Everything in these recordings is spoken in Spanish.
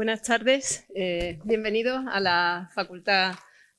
Buenas tardes. Eh, bienvenidos a la Facultad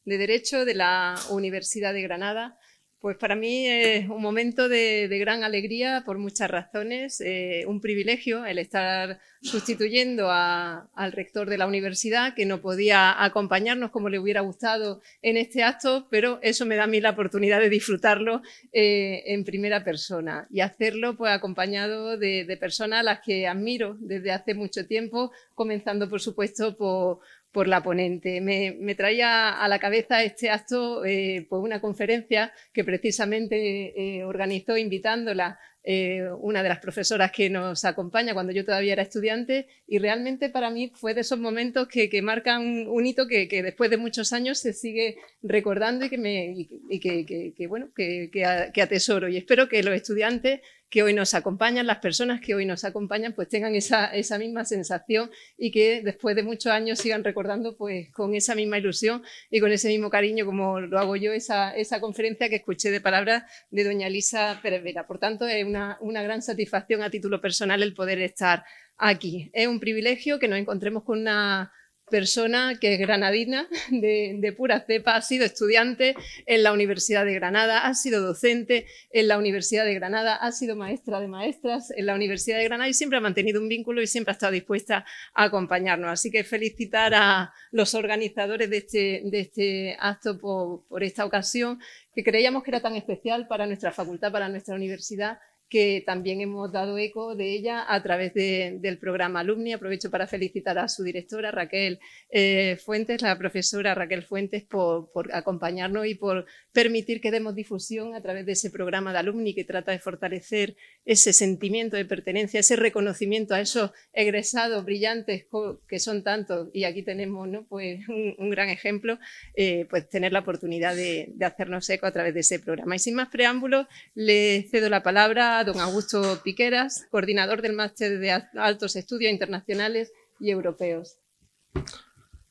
de Derecho de la Universidad de Granada. Pues para mí es un momento de, gran alegría por muchas razones, eh, un privilegio el estar sustituyendo al rector de la universidad que no podía acompañarnos como le hubiera gustado en este acto, pero eso me da a mí la oportunidad de disfrutarlo eh, en primera persona y hacerlo pues acompañado de, de, personas a las que admiro desde hace mucho tiempo, comenzando por supuesto por por la ponente. Me, traía a la cabeza este acto, eh, una conferencia que precisamente eh, organizó invitándola eh, una de las profesoras que nos acompaña cuando yo todavía era estudiante y realmente para mí fue de esos momentos que, marcan un, hito que, después de muchos años se sigue recordando y que, me, y que bueno, que atesoro y espero que los estudiantes que hoy nos acompañan, las personas que hoy nos acompañan, pues tengan esa, misma sensación y que después de muchos años sigan recordando pues con esa misma ilusión y con ese mismo cariño como lo hago yo esa, esa conferencia que escuché de palabras de doña Elisa Pérez Vera. Por tanto, es una, una gran satisfacción a título personal el poder estar aquí. Es un privilegio que nos encontremos con una persona que es granadina de, pura cepa, ha sido estudiante en la Universidad de Granada, ha sido docente en la Universidad de Granada, ha sido maestra de maestras en la Universidad de Granada y siempre ha mantenido un vínculo y siempre ha estado dispuesta a acompañarnos. Así que felicitar a los organizadores de este, este acto por esta ocasión que creíamos que era tan especial para nuestra facultad, para nuestra universidad que también hemos dado eco de ella a través del programa Alumni. Aprovecho para felicitar a su directora, Raquel eh, Fuentes, la profesora Raquel Fuentes, por, acompañarnos y por permitir que demos difusión a través de ese programa de Alumni que trata de fortalecer ese sentimiento de pertenencia, ese reconocimiento a esos egresados brillantes que son tantos. Y aquí tenemos ¿no? pues un, gran ejemplo, eh, pues tener la oportunidad de hacernos eco a través de ese programa. Y sin más preámbulos, le cedo la palabra don Augusto Piqueras, coordinador del Máster de Altos Estudios Internacionales y Europeos.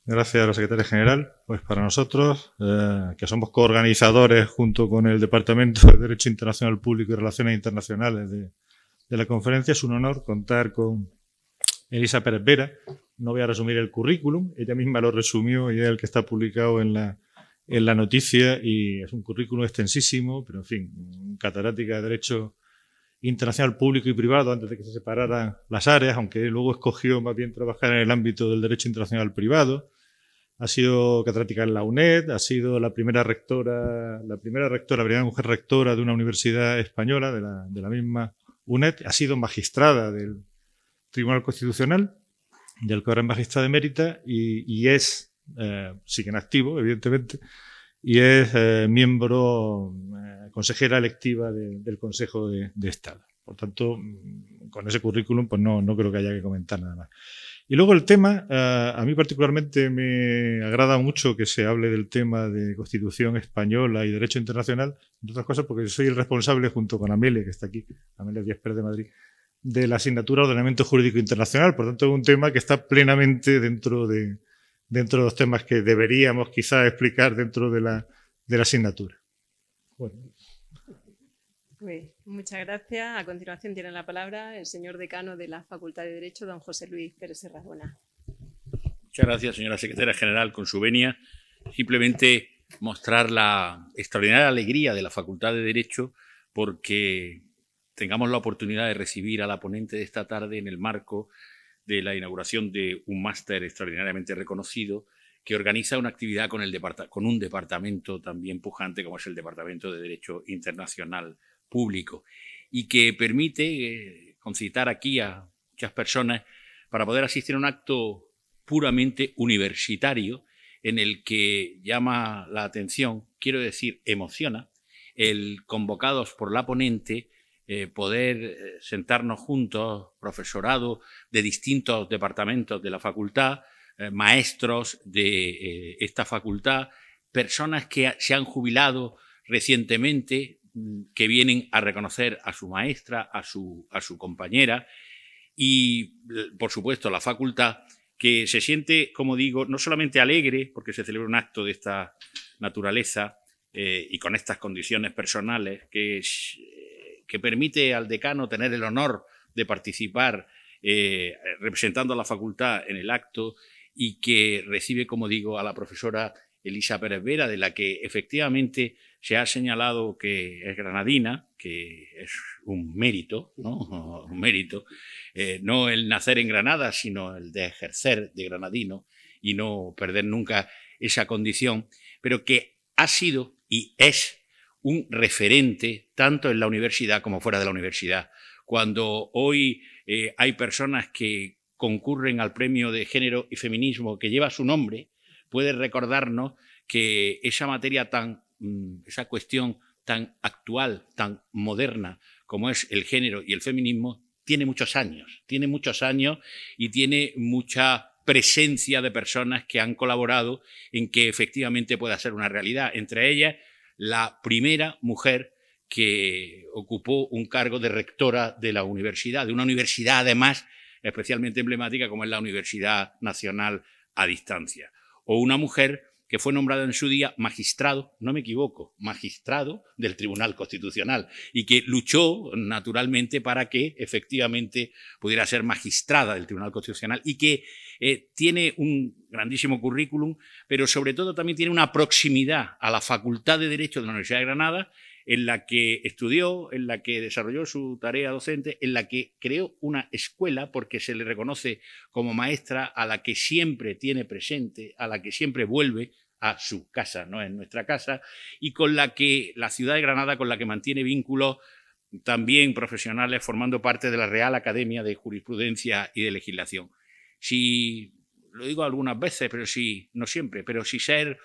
Gracias a la secretaria general. Pues para nosotros, eh, que somos coorganizadores junto con el Departamento de Derecho Internacional Público y Relaciones Internacionales de, la conferencia, es un honor contar con Elisa Pérez Vera. No voy a resumir el currículum, ella misma lo resumió, y es el que está publicado en la, en la noticia y es un currículum extensísimo, pero en fin, catedrática de Derecho internacional público y privado antes de que se separaran las áreas, aunque luego escogió más bien trabajar en el ámbito del derecho internacional privado. Ha sido catedrática en la UNED, ha sido la primera rectora, la primera rectora, la primera mujer rectora de una universidad española, de la, misma UNED, ha sido magistrada del Tribunal Constitucional, del que ahora es magistrada de y, y es, eh, sigue en activo, evidentemente, y es eh, miembro eh, consejera electiva del Consejo de, Estado. Por tanto, con ese currículum, pues no, no creo que haya que comentar nada más. Y luego el tema, eh, a mí particularmente me agrada mucho que se hable del tema de Constitución española y Derecho internacional, entre otras cosas porque soy el responsable, junto con Amelia, que está aquí, Amelia Díaz Pérez de Madrid, de la asignatura Ordenamiento Jurídico Internacional. Por tanto, es un tema que está plenamente dentro de, dentro de los temas que deberíamos quizá explicar dentro de la, de la asignatura. Bueno, pues, muchas gracias. A continuación tiene la palabra el señor decano de la Facultad de Derecho, don José Luis Pérez Buenas. Muchas gracias, señora secretaria general, con su venia. Simplemente mostrar la extraordinaria alegría de la Facultad de Derecho porque tengamos la oportunidad de recibir a la ponente de esta tarde en el marco de la inauguración de un máster extraordinariamente reconocido que organiza una actividad con, con un departamento también pujante como es el Departamento de Derecho Internacional público y que permite eh, concitar aquí a muchas personas para poder asistir a un acto puramente universitario en el que llama la atención, quiero decir, emociona, el convocados por la ponente eh, poder eh, sentarnos juntos, profesorado de distintos departamentos de la facultad, maestros de esta facultad, personas que se han jubilado recientemente, que vienen a reconocer a su maestra, a su, compañera y, por supuesto, la facultad, que se siente, como digo, no solamente alegre porque se celebra un acto de esta naturaleza eh, y con estas condiciones personales eh, que, permite al decano tener el honor de participar eh, representando a la facultad en el acto y que recibe, como digo, a la profesora Elisa Pérez Vera, de la que efectivamente se ha señalado que es granadina, que es un mérito, ¿no? Un mérito. Eh, no el nacer en Granada, sino el de ejercer de granadino y no perder nunca esa condición, pero que ha sido y es un referente tanto en la universidad como fuera de la universidad. Cuando hoy eh, hay personas que concurren al premio de género y feminismo que lleva su nombre, puede recordarnos que esa materia tan Mm, esa cuestión tan actual, tan moderna como es el género y el feminismo, tiene muchos años, tiene muchos años y tiene mucha presencia de personas que han colaborado en que efectivamente pueda ser una realidad. Entre ellas, la primera mujer que ocupó un cargo de rectora de la universidad, de una universidad además especialmente emblemática como es la Universidad Nacional a Distancia, o una mujer que fue nombrado en su día magistrado, no me equivoco, magistrado del Tribunal Constitucional y que luchó naturalmente para que efectivamente pudiera ser magistrada del Tribunal Constitucional y que eh, tiene un grandísimo currículum, pero sobre todo también tiene una proximidad a la Facultad de Derecho de la Universidad de Granada en la que estudió, en la que desarrolló su tarea docente, en la que creó una escuela porque se le reconoce como maestra a la que siempre tiene presente, a la que siempre vuelve a su casa, no en nuestra casa, y con la que la ciudad de Granada, con la que mantiene vínculos también profesionales, formando parte de la Real Academia de Jurisprudencia y de Legislación. Si, lo digo algunas veces, pero si, no siempre, pero si ser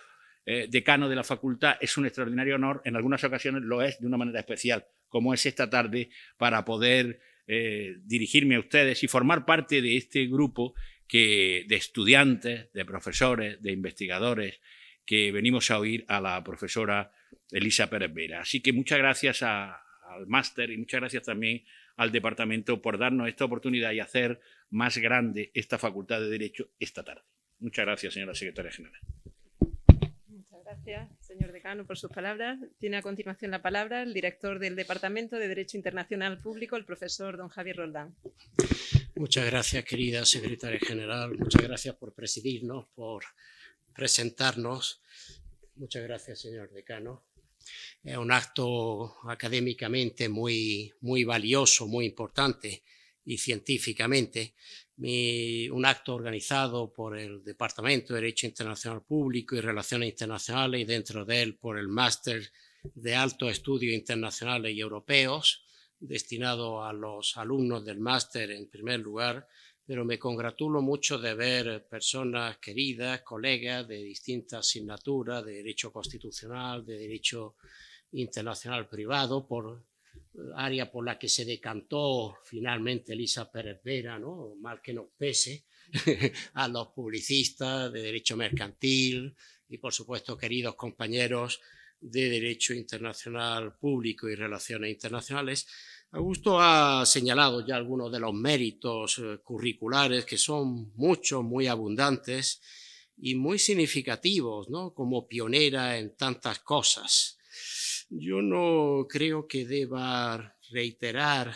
eh, decano de la facultad, es un extraordinario honor, en algunas ocasiones lo es de una manera especial, como es esta tarde, para poder eh, dirigirme a ustedes y formar parte de este grupo que, de estudiantes, de profesores, de investigadores, que venimos a oír a la profesora Elisa Pérez Vera. Así que muchas gracias al máster y muchas gracias también al departamento por darnos esta oportunidad y hacer más grande esta Facultad de Derecho esta tarde. Muchas gracias, señora Secretaria General gracias, señor decano, por sus palabras. Tiene a continuación la palabra el director del Departamento de Derecho Internacional Público, el profesor don Javier Roldán. Muchas gracias, querida secretaria general. Muchas gracias por presidirnos, por presentarnos. Muchas gracias, señor decano. Es un acto académicamente muy, muy valioso, muy importante y científicamente. un acto organizado por el Departamento de Derecho Internacional Público y Relaciones Internacionales y dentro de él por el Máster de Alto Estudio Internacionales y Europeos, destinado a los alumnos del máster en primer lugar, pero me congratulo mucho de ver personas queridas, colegas de distintas asignaturas, de Derecho Constitucional, de Derecho Internacional Privado, por área por la que se decantó finalmente Elisa Pérez Vera, ¿no? mal que nos pese, a los publicistas de derecho mercantil y, por supuesto, queridos compañeros de Derecho Internacional Público y Relaciones Internacionales. Augusto ha señalado ya algunos de los méritos eh, curriculares que son muchos, muy abundantes y muy significativos, Como pionera en tantas cosas. Yo no creo que deba reiterar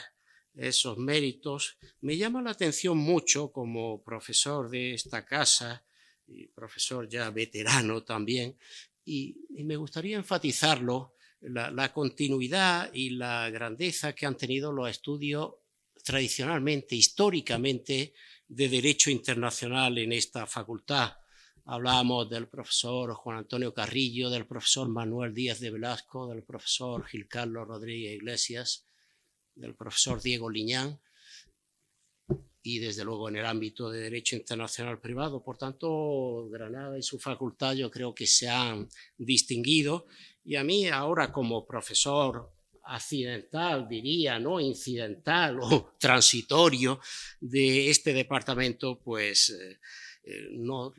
esos méritos. Me llama la atención mucho como profesor de esta casa, y profesor ya veterano también, y, me gustaría enfatizarlo, la, continuidad y la grandeza que han tenido los estudios tradicionalmente, históricamente, de Derecho Internacional en esta facultad. Hablamos del profesor Juan Antonio Carrillo, del profesor Manuel Díaz de Velasco, del profesor Gil Carlos Rodríguez Iglesias, del profesor Diego Liñán y desde luego en el ámbito de derecho internacional privado. Por tanto, Granada y su facultad yo creo que se han distinguido y a mí ahora como profesor accidental, diría, no incidental o transitorio de este departamento, pues... Eh, eh, no,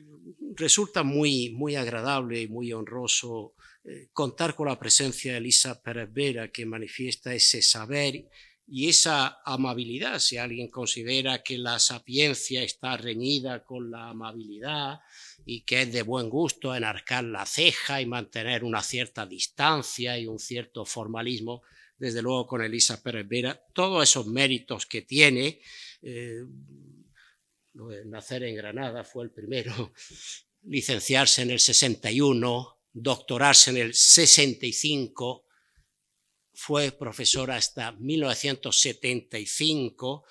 resulta muy, muy agradable y muy honroso eh, contar con la presencia de Elisa Pérez Vera, que manifiesta ese saber y esa amabilidad. Si alguien considera que la sapiencia está reñida con la amabilidad y que es de buen gusto enarcar la ceja y mantener una cierta distancia y un cierto formalismo, desde luego con Elisa Pérez Vera, todos esos méritos que tiene, eh, nacer en Granada fue el primero, licenciarse en el 61, doctorarse en el 65, fue profesora hasta 1975,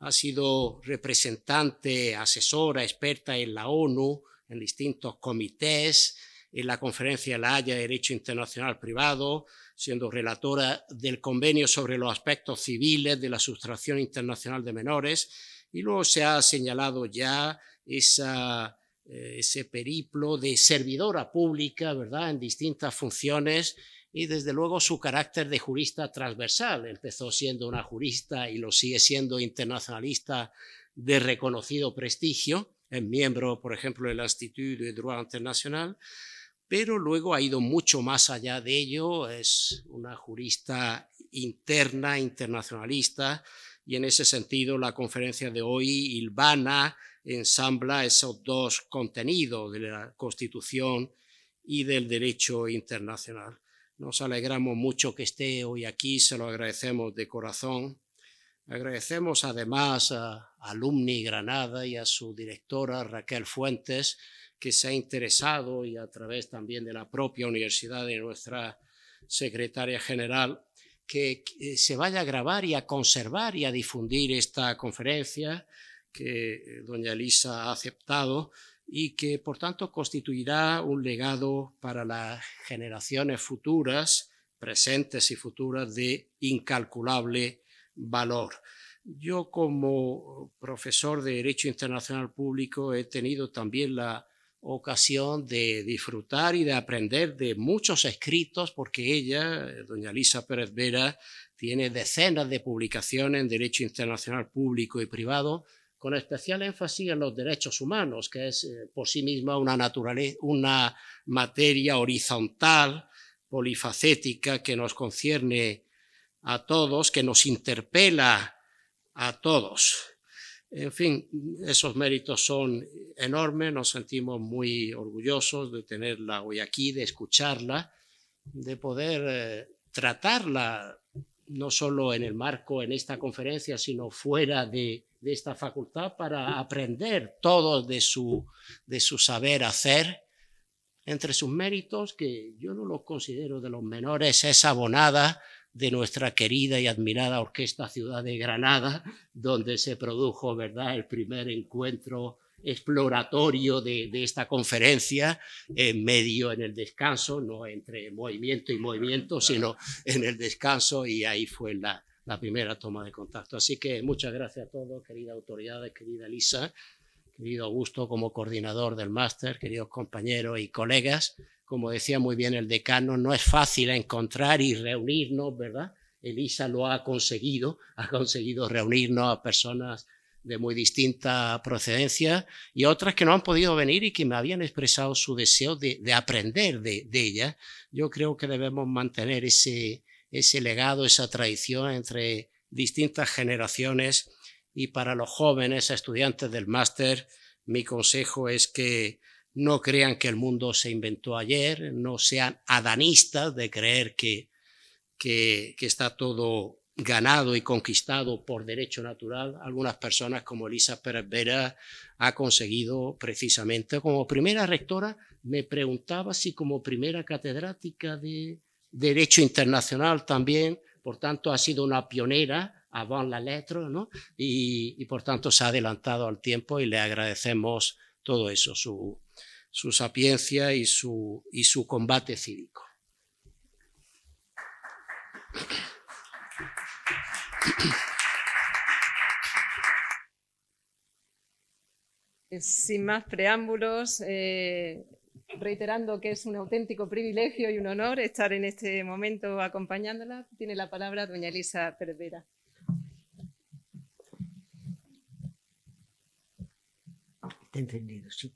ha sido representante, asesora, experta en la ONU, en distintos comités, en la Conferencia de la Haya de Derecho Internacional Privado, siendo relatora del convenio sobre los aspectos civiles de la sustracción internacional de menores, y luego se ha señalado ya eh, ese periplo de servidora pública, ¿verdad?, en distintas funciones y desde luego su carácter de jurista transversal. Empezó siendo una jurista y lo sigue siendo internacionalista de reconocido prestigio, es miembro, por ejemplo, del Instituto de Droit International, pero luego ha ido mucho más allá de ello, es una jurista interna, internacionalista, y en ese sentido la conferencia de hoy Ilvana, ensambla esos dos contenidos de la Constitución y del derecho internacional. Nos alegramos mucho que esté hoy aquí, se lo agradecemos de corazón. Agradecemos además a Alumni Granada y a su directora Raquel Fuentes, que se ha interesado y a través también de la propia universidad de nuestra secretaria general que se vaya a grabar y a conservar y a difundir esta conferencia que eh, doña Elisa ha aceptado y que por tanto constituirá un legado para las generaciones futuras, presentes y futuras, de incalculable valor. Yo como profesor de Derecho Internacional Público he tenido también la ocasión de disfrutar y de aprender de muchos escritos, porque ella, eh, doña Lisa Pérez Vera, tiene decenas de publicaciones en Derecho Internacional Público y Privado, con especial énfasis en los derechos humanos, que es eh, por sí misma una, naturaleza, una materia horizontal, polifacética, que nos concierne a todos, que nos interpela a todos. En fin, esos méritos son enormes, nos sentimos muy orgullosos de tenerla hoy aquí, de escucharla, de poder eh, tratarla no solo en el marco, en esta conferencia, sino fuera de, de esta facultad para aprender todo de su, de su saber hacer. Entre sus méritos, que yo no los considero de los menores, es abonada de nuestra querida y admirada Orquesta Ciudad de Granada, donde se produjo ¿verdad? el primer encuentro exploratorio de, esta conferencia, en medio en el descanso, no entre movimiento y movimiento, sino en el descanso, y ahí fue la, primera toma de contacto. Así que muchas gracias a todos, querida autoridad, querida Lisa, querido Augusto como coordinador del máster, queridos compañeros y colegas como decía muy bien el decano, no es fácil encontrar y reunirnos, ¿verdad? Elisa lo ha conseguido, ha conseguido reunirnos a personas de muy distinta procedencia y otras que no han podido venir y que me habían expresado su deseo de, aprender de, ella. Yo creo que debemos mantener ese, ese legado, esa tradición entre distintas generaciones y para los jóvenes estudiantes del máster, mi consejo es que no crean que el mundo se inventó ayer, no sean adanistas de creer que, que, está todo ganado y conquistado por derecho natural. Algunas personas como Elisa Pérez Vera ha conseguido precisamente. Como primera rectora me preguntaba si como primera catedrática de Derecho Internacional también, por tanto ha sido una pionera avant la letra, ¿no? Y, y por tanto se ha adelantado al tiempo y le agradecemos todo eso, su, su sapiencia y su, y su combate cívico. Sin más preámbulos, eh, reiterando que es un auténtico privilegio y un honor estar en este momento acompañándola, tiene la palabra doña Elisa Pervera. Está sí.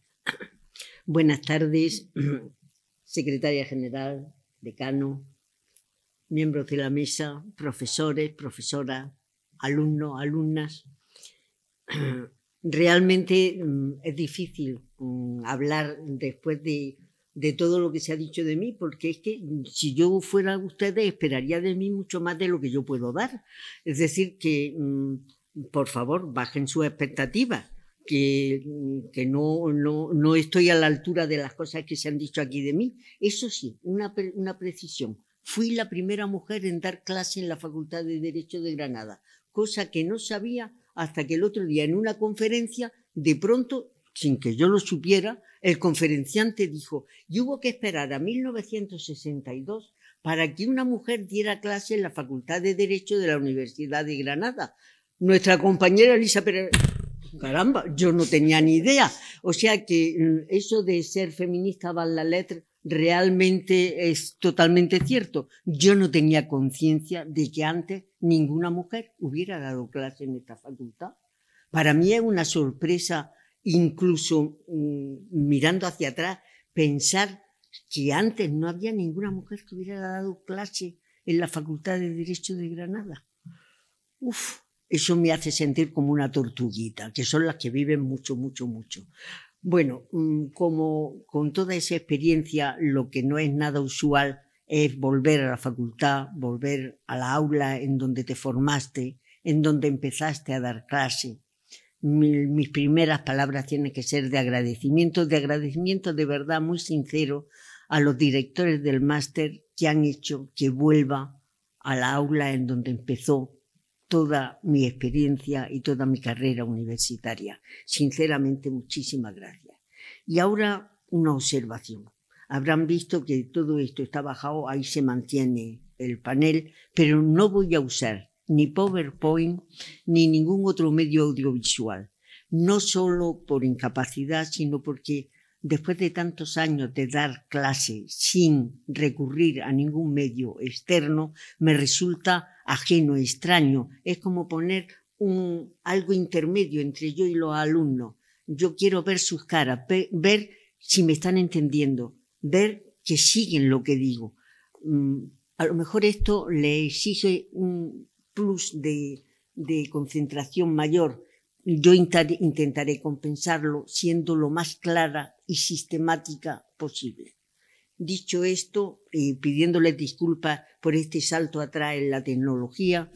Buenas tardes, secretaria general, decano, miembros de la mesa, profesores, profesoras, alumnos, alumnas. Realmente mm, es difícil mm, hablar después de, todo lo que se ha dicho de mí, porque es que mm, si yo fuera ustedes esperaría de mí mucho más de lo que yo puedo dar. Es decir, que por favor bajen sus expectativas Mm, que, no, no, no, estoy a la altura de las cosas que se han dicho aquí de mí. Eso sí, una, una precisión. Fui la primera mujer en dar clase en la Facultad de Derecho de Granada, cosa que no sabía hasta que el otro día en una conferencia, de pronto, sin que yo lo supiera, el conferenciante dijo, y hubo que esperar a 1962 para que una mujer diera clase en la Facultad de Derecho de la Universidad de Granada. Nuestra compañera Elisa Pérez caramba, yo no tenía ni idea. O sea que mm, eso de ser feminista va la letra realmente es totalmente cierto. Yo no tenía conciencia de que antes ninguna mujer hubiera dado clase en esta facultad. Para mí es una sorpresa, incluso mm, mirando hacia atrás, pensar que antes no había ninguna mujer que hubiera dado clase en la Facultad de Derecho de Granada. Uf, eso me hace sentir como una tortuguita, que son las que viven mucho, mucho, mucho. Bueno, mm, como con toda esa experiencia, lo que no es nada usual es volver a la facultad, volver a la aula en donde te formaste, en donde empezaste a dar clase. mis primeras palabras tienen que ser de agradecimiento, de agradecimiento de verdad muy sincero a los directores del máster que han hecho que vuelva a la aula en donde empezó toda mi experiencia y toda mi carrera universitaria. Sinceramente, muchísimas gracias. Y ahora una observación. Habrán visto que todo esto está bajado, ahí se mantiene el panel, pero no voy a usar ni PowerPoint ni ningún otro medio audiovisual, no solo por incapacidad, sino porque después de tantos años de dar clase sin recurrir a ningún medio externo, me resulta ajeno, extraño. Es como poner algo intermedio entre yo y los alumnos. Yo quiero ver sus caras, ver si me están entendiendo, ver que siguen lo que digo. Mm, a lo mejor esto le exige un plus de concentración mayor yo intentaré compensarlo siendo lo más clara y sistemática posible. Dicho esto, eh, pidiéndoles disculpas por este salto atrás en la tecnología,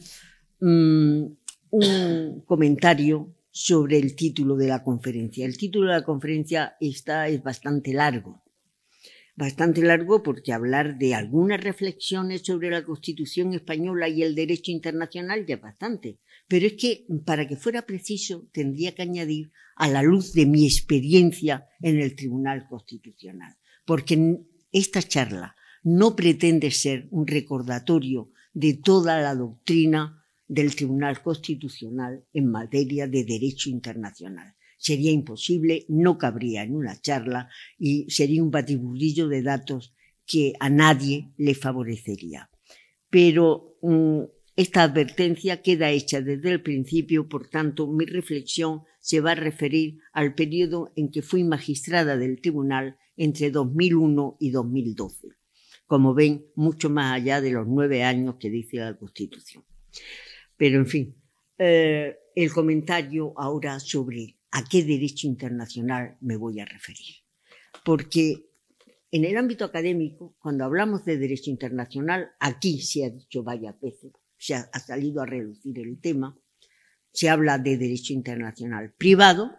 mm, un comentario sobre el título de la conferencia. El título de la conferencia está, es bastante largo, bastante largo porque hablar de algunas reflexiones sobre la Constitución española y el derecho internacional ya es bastante. Pero es que para que fuera preciso tendría que añadir a la luz de mi experiencia en el Tribunal Constitucional, porque esta charla no pretende ser un recordatorio de toda la doctrina del Tribunal Constitucional en materia de derecho internacional. Sería imposible, no cabría en una charla y sería un batiburrillo de datos que a nadie le favorecería. Pero mm, esta advertencia queda hecha desde el principio, por tanto, mi reflexión se va a referir al periodo en que fui magistrada del tribunal entre 2001 y 2012. Como ven, mucho más allá de los nueve años que dice la Constitución. Pero, en fin, eh, el comentario ahora sobre a qué derecho internacional me voy a referir. Porque en el ámbito académico, cuando hablamos de derecho internacional, aquí se ha dicho varias veces, se ha salido a reducir el tema, se habla de derecho internacional privado,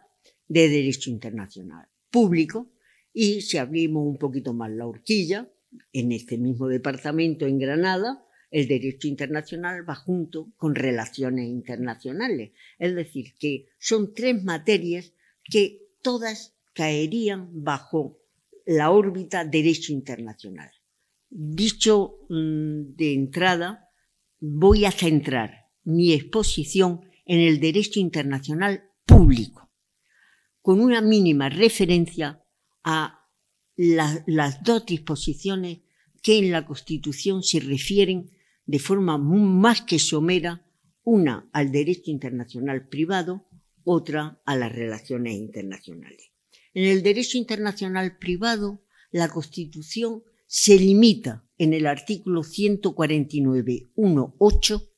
de derecho internacional público, y si abrimos un poquito más la horquilla, en este mismo departamento en Granada, el derecho internacional va junto con relaciones internacionales. Es decir, que son tres materias que todas caerían bajo la órbita derecho internacional. Dicho mm, de entrada, voy a centrar mi exposición en el derecho internacional público, con una mínima referencia a las dos disposiciones que en la Constitución se refieren de forma más que somera, una al derecho internacional privado, otra a las relaciones internacionales. En el derecho internacional privado, la Constitución se limita en el artículo 149.1.8,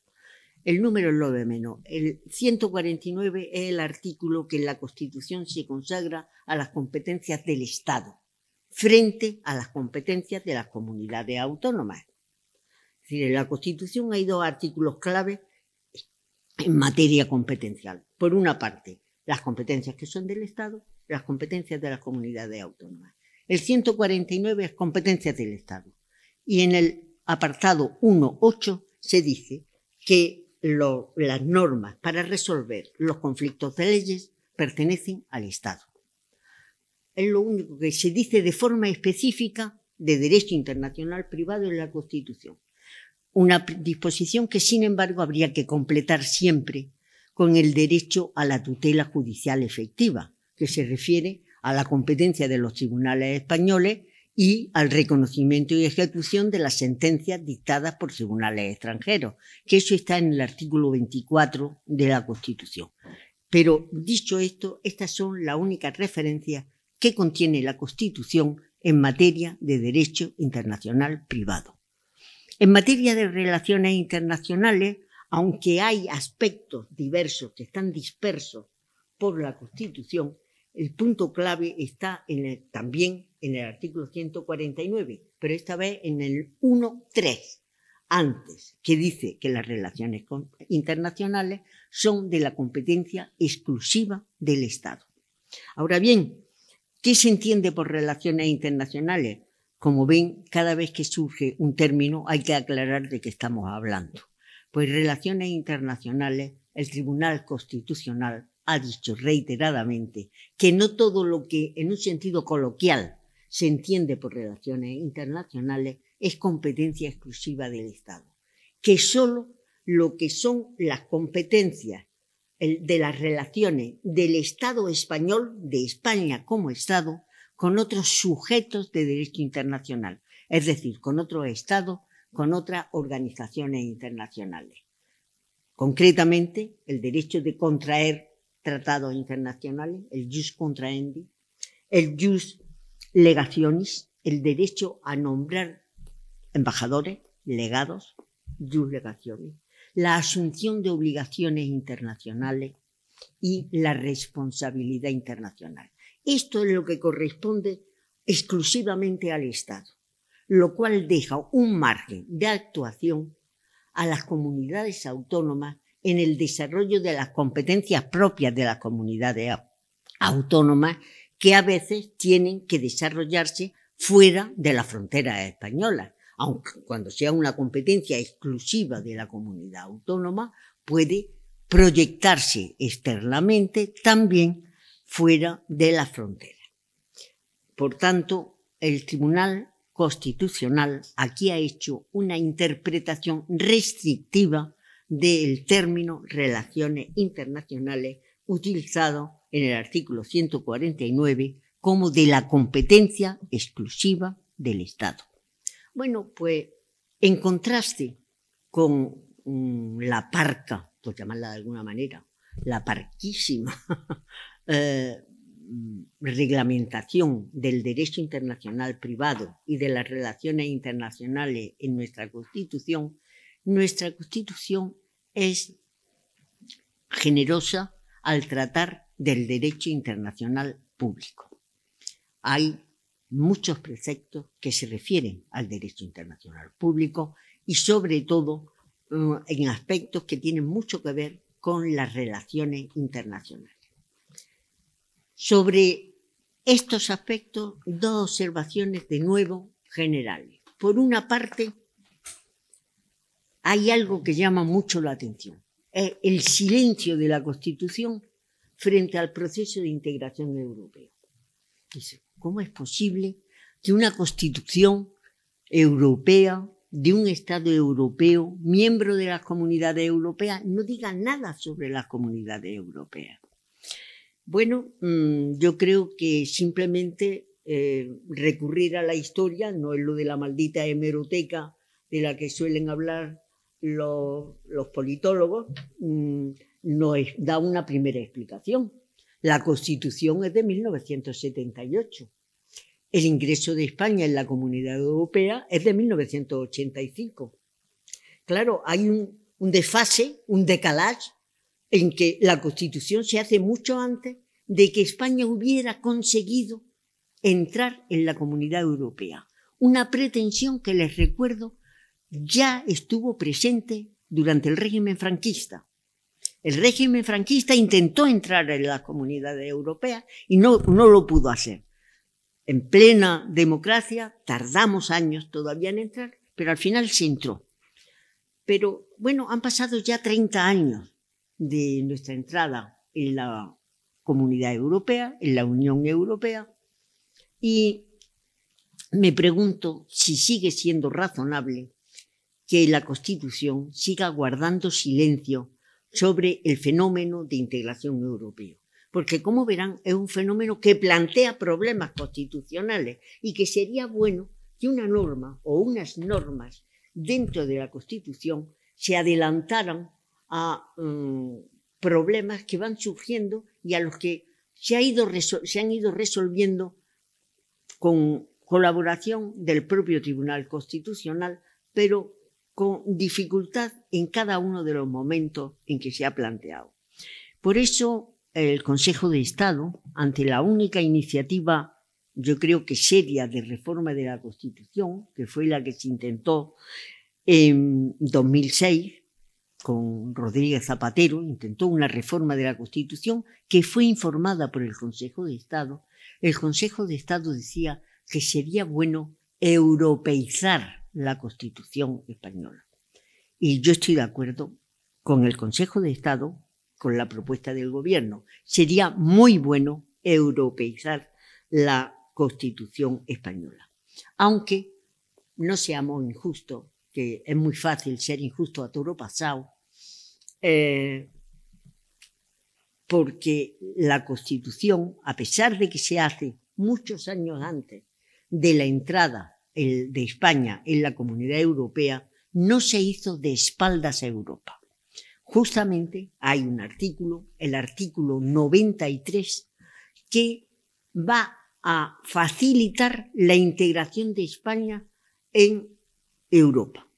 el número es lo de menos. El 149 es el artículo que en la Constitución se consagra a las competencias del Estado frente a las competencias de las comunidades autónomas. Es decir, en la Constitución hay dos artículos clave en materia competencial. Por una parte, las competencias que son del Estado, las competencias de las comunidades autónomas. El 149 es competencia del Estado. Y en el apartado 1.8 se dice que las normas para resolver los conflictos de leyes pertenecen al Estado. Es lo único que se dice de forma específica de derecho internacional privado en la Constitución. Una disposición que, sin embargo, habría que completar siempre con el derecho a la tutela judicial efectiva, que se refiere a la competencia de los tribunales españoles y al reconocimiento y ejecución de las sentencias dictadas por tribunales extranjeros, que eso está en el artículo 24 de la Constitución. Pero dicho esto, estas son las únicas referencias que contiene la Constitución en materia de derecho internacional privado. En materia de relaciones internacionales, aunque hay aspectos diversos que están dispersos por la Constitución, el punto clave está también en el artículo 149, pero esta vez en el 1.3, antes, que dice que las relaciones internacionales son de la competencia exclusiva del Estado. Ahora bien, ¿qué se entiende por relaciones internacionales? Como ven, cada vez que surge un término hay que aclarar de qué estamos hablando. Pues relaciones internacionales, el Tribunal Constitucional ha dicho reiteradamente que no todo lo que en un sentido coloquial se entiende por relaciones internacionales es competencia exclusiva del Estado, que solo lo que son las competencias de las relaciones del Estado español, de España como Estado, con otros sujetos de derecho internacional, es decir, con otro Estado, con otras organizaciones internacionales. Concretamente, el derecho de contraer tratados internacionales, el jus contraendi, el jus legaciones, el derecho a nombrar embajadores, legados, jus legationis, la asunción de obligaciones internacionales y la responsabilidad internacional. Esto es lo que corresponde exclusivamente al Estado, lo cual deja un margen de actuación a las comunidades autónomas en el desarrollo de las competencias propias de las comunidades autónomas que a veces tienen que desarrollarse fuera de las fronteras españolas, aunque cuando sea una competencia exclusiva de la comunidad autónoma puede proyectarse externamente también fuera de la frontera. Por tanto, el Tribunal Constitucional aquí ha hecho una interpretación restrictiva del término relaciones internacionales utilizado en el artículo 149 como de la competencia exclusiva del Estado. Bueno, pues en contraste con mm, la parca, por llamarla de alguna manera, la parquísima eh, reglamentación del derecho internacional privado y de las relaciones internacionales en nuestra Constitución, nuestra Constitución es generosa al tratar del derecho internacional público. Hay muchos preceptos que se refieren al derecho internacional público y sobre todo mm, en aspectos que tienen mucho que ver con las relaciones internacionales. Sobre estos aspectos, dos observaciones de nuevo generales. Por una parte, hay algo que llama mucho la atención. Es eh, el silencio de la Constitución frente al proceso de integración europea. Dice, ¿cómo es posible que una Constitución europea de un Estado europeo, miembro de las comunidades europeas, no diga nada sobre las comunidades europeas. Bueno, mm, yo creo que simplemente eh, recurrir a la historia no es lo de la maldita hemeroteca de la que suelen hablar los, politólogos, mm, nos da una primera explicación. La Constitución es de 1978. El ingreso de España en la Comunidad Europea es de 1985. Claro, hay un, desfase, un decalage en que la Constitución se hace mucho antes de que España hubiera conseguido entrar en la Comunidad Europea. Una pretensión que les recuerdo ya estuvo presente durante el régimen franquista. El régimen franquista intentó entrar en la comunidad europea y no, no lo pudo hacer. En plena democracia tardamos años todavía en entrar, pero al final se entró. Pero bueno, han pasado ya 30 años de nuestra entrada en la comunidad europea, en la Unión Europea, y me pregunto si sigue siendo razonable que la Constitución siga guardando silencio sobre el fenómeno de integración europeo. Porque, como verán, es un fenómeno que plantea problemas constitucionales y que sería bueno que una norma o unas normas dentro de la Constitución se adelantaran a mm, problemas que van surgiendo y a los que se, se han ido resolviendo con colaboración del propio Tribunal Constitucional, pero con dificultad en cada uno de los momentos en que se ha planteado. Por eso, el Consejo de Estado, ante la única iniciativa, yo creo que seria, de reforma de la Constitución, que fue la que se intentó en 2006 con Rodríguez Zapatero, intentó una reforma de la Constitución que fue informada por el Consejo de Estado. El Consejo de Estado decía que sería bueno europeizar la Constitución española. Y yo estoy de acuerdo con el Consejo de Estado, con la propuesta del Gobierno. Sería muy bueno europeizar la Constitución española. Aunque no seamos injustos, que es muy fácil ser injusto a toro pasado, eh, porque la Constitución, a pesar de que se hace muchos años antes de la entrada de España en la Comunidad Europea no se hizo de espaldas a Europa. Justamente hay un artículo, el artículo 93, que va a facilitar la integración de España en Europa.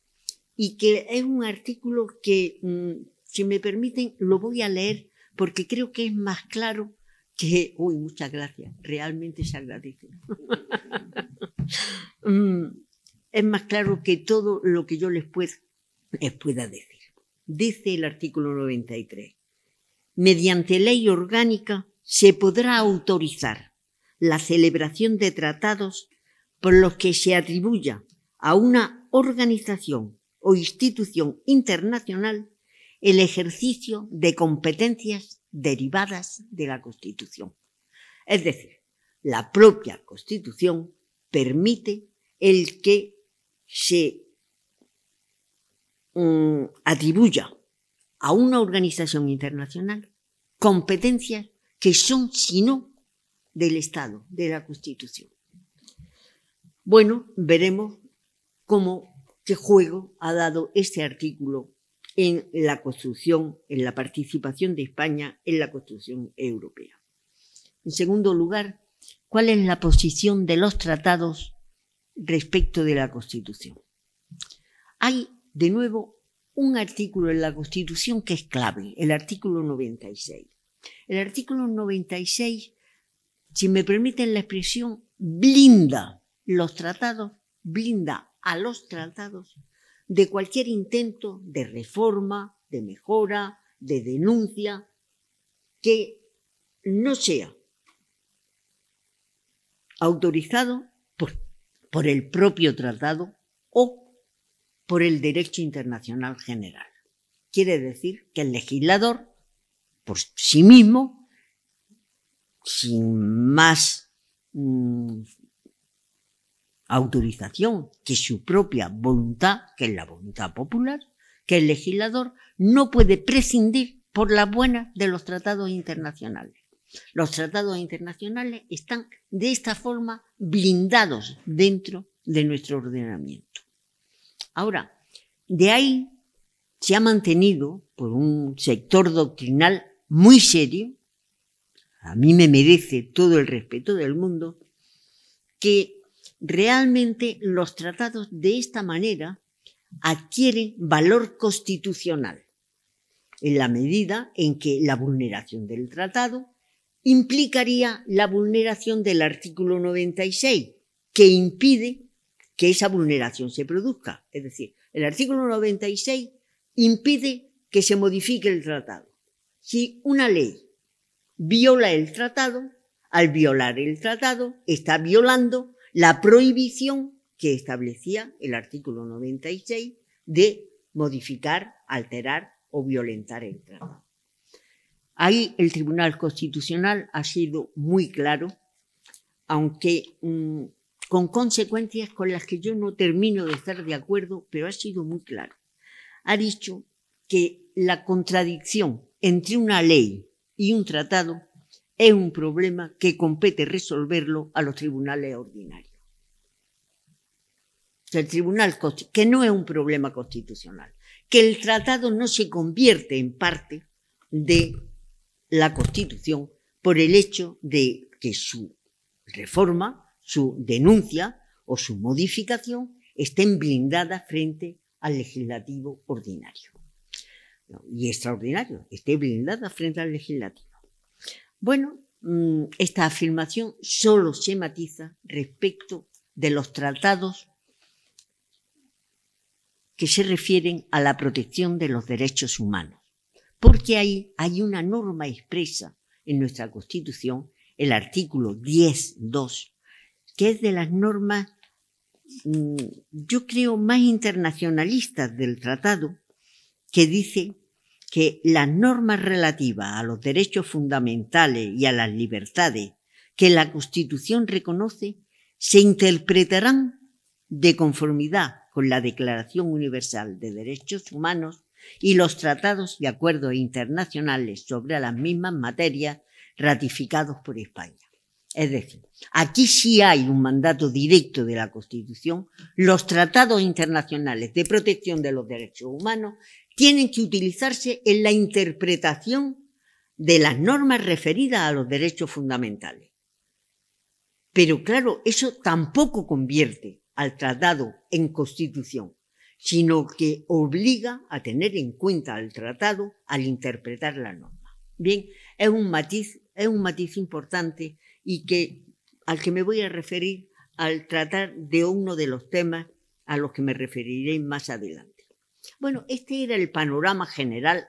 Y que es un artículo que, mm, si me permiten, lo voy a leer porque creo que es más claro que, uy, muchas gracias, realmente se agradece. Mm, es más claro que todo lo que yo les pueda, decir. Dice el artículo 93. Mediante ley orgánica se podrá autorizar la celebración de tratados por los que se atribuya a una organización o institución internacional el ejercicio de competencias derivadas de la Constitución. Es decir, la propia Constitución permite el que se mm, atribuya a una organización internacional competencias que son sino del Estado, de la Constitución. Bueno, veremos cómo, qué juego ha dado este artículo en la construcción, en la participación de España en la construcción europea. En segundo lugar, cuál es la posición de los tratados respecto de la Constitución. Hay, de nuevo, un artículo en la Constitución que es clave, el artículo 96. El artículo 96, si me permiten la expresión, blinda los tratados, blinda a los tratados de cualquier intento de reforma, de mejora, de denuncia, que no sea autorizado por, el propio tratado o por el derecho internacional general. Quiere decir que el legislador, por sí mismo, sin más mm, autorización que su propia voluntad, que es la voluntad popular, que el legislador no puede prescindir por la buena de los tratados internacionales. Los tratados internacionales están de esta forma blindados dentro de nuestro ordenamiento. Ahora, de ahí se ha mantenido por un sector doctrinal muy serio, a mí me merece todo el respeto del mundo, que realmente los tratados de esta manera adquieren valor constitucional, en la medida en que la vulneración del tratado implicaría la vulneración del artículo 96, que impide que esa vulneración se produzca. Es decir, el artículo 96 impide que se modifique el tratado. Si una ley viola el tratado, al violar el tratado está violando la prohibición que establecía el artículo 96 de modificar, alterar o violentar el tratado. Ahí el Tribunal Constitucional ha sido muy claro, aunque mm, con consecuencias con las que yo no termino de estar de acuerdo, pero ha sido muy claro. Ha dicho que la contradicción entre una ley y un tratado es un problema que compete resolverlo a los tribunales ordinarios. El tribunal que no es un problema constitucional, que el tratado no se convierte en parte de la Constitución por el hecho de que su reforma, su denuncia o su modificación estén blindadas frente al legislativo ordinario. Y extraordinario, esté blindada frente al legislativo. Bueno, mm, esta afirmación solo se matiza respecto de los tratados que se refieren a la protección de los derechos humanos porque hay, hay una norma expresa en nuestra Constitución, el artículo 10.2, que es de las normas, mm, yo creo, más internacionalistas del tratado, que dice que las normas relativas a los derechos fundamentales y a las libertades que la Constitución reconoce se interpretarán de conformidad con la Declaración Universal de Derechos Humanos y los tratados y acuerdos internacionales sobre las mismas materias ratificados por España. Es decir, aquí sí hay un mandato directo de la Constitución. Los tratados internacionales de protección de los derechos humanos tienen que utilizarse en la interpretación de las normas referidas a los derechos fundamentales. Pero claro, eso tampoco convierte al tratado en constitución sino que obliga a tener en cuenta el tratado al interpretar la norma. Bien, es un matiz, es un matiz importante y que al que me voy a referir al tratar de uno de los temas a los que me referiré más adelante. Bueno, este era el panorama general,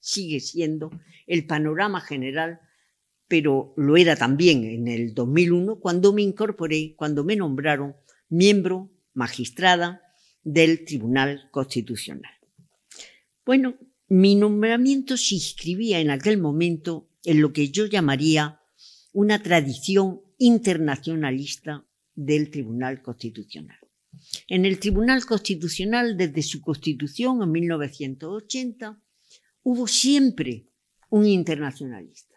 sigue siendo el panorama general, pero lo era también en el 2001 cuando me incorporé, cuando me nombraron miembro, magistrada del Tribunal Constitucional. Bueno, mi nombramiento se inscribía en aquel momento en lo que yo llamaría una tradición internacionalista del Tribunal Constitucional. En el Tribunal Constitucional, desde su constitución en 1980, hubo siempre un internacionalista.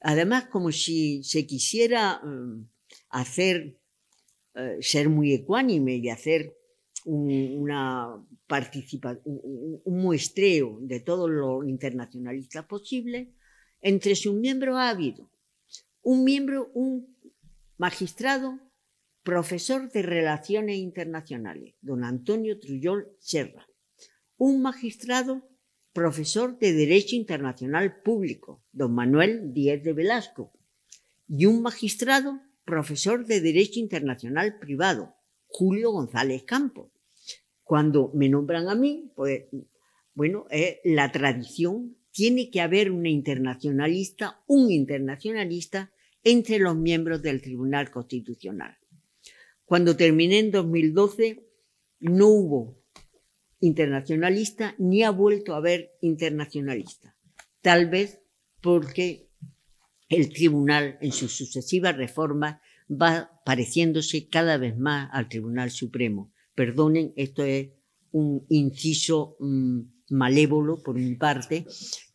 Además, como si se quisiera eh, hacer, eh, ser muy ecuánime y hacer un, muestreo de todo lo internacionalista posible, entre sus miembros ha habido un miembro, un magistrado, profesor de Relaciones Internacionales, don Antonio Trullol Serra, un magistrado, profesor de Derecho Internacional Público, don Manuel Díez de Velasco, y un magistrado, profesor de Derecho Internacional Privado, Julio González Campos. Cuando me nombran a mí, pues, bueno, eh, la tradición tiene que haber una internacionalista, un internacionalista entre los miembros del Tribunal Constitucional. Cuando terminé en 2012, no hubo internacionalista ni ha vuelto a haber internacionalista. Tal vez porque el tribunal en sus sucesivas reformas va pareciéndose cada vez más al Tribunal Supremo. Perdonen, esto es un inciso mm, malévolo por mi parte,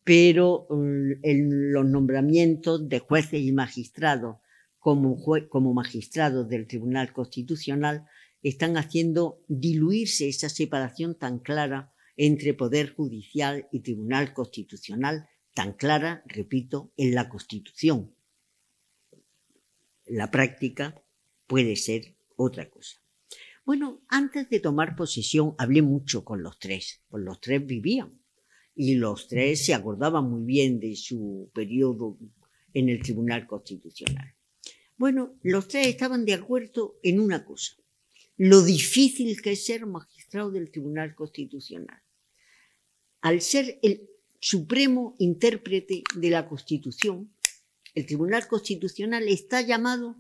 pero mm, en los nombramientos de jueces y magistrados como, como magistrados del Tribunal Constitucional están haciendo diluirse esa separación tan clara entre Poder Judicial y Tribunal Constitucional, tan clara, repito, en la Constitución la práctica puede ser otra cosa. Bueno, antes de tomar posesión hablé mucho con los tres, con los tres vivían y los tres se acordaban muy bien de su periodo en el Tribunal Constitucional. Bueno, los tres estaban de acuerdo en una cosa, lo difícil que es ser magistrado del Tribunal Constitucional. Al ser el supremo intérprete de la Constitución, el Tribunal Constitucional está llamado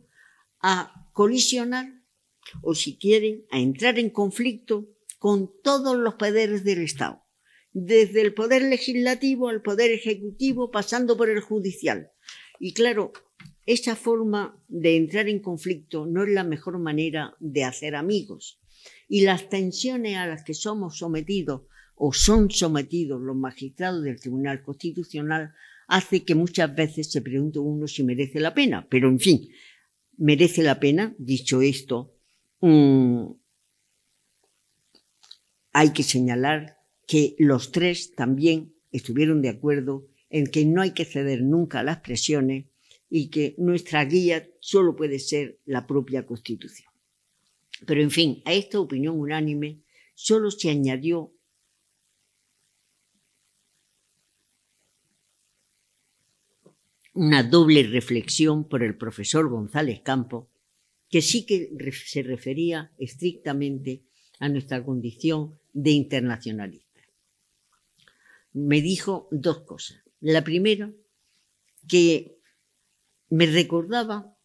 a colisionar o, si quieren, a entrar en conflicto con todos los poderes del Estado, desde el poder legislativo al poder ejecutivo, pasando por el judicial. Y claro, esa forma de entrar en conflicto no es la mejor manera de hacer amigos. Y las tensiones a las que somos sometidos o son sometidos los magistrados del Tribunal Constitucional hace que muchas veces se pregunte uno si merece la pena. Pero en fin, merece la pena, dicho esto, mm, hay que señalar que los tres también estuvieron de acuerdo en que no hay que ceder nunca a las presiones y que nuestra guía solo puede ser la propia Constitución. Pero en fin, a esta opinión unánime solo se añadió una doble reflexión por el profesor González Campo, que sí que se refería estrictamente a nuestra condición de internacionalista. Me dijo dos cosas. La primera, que me recordaba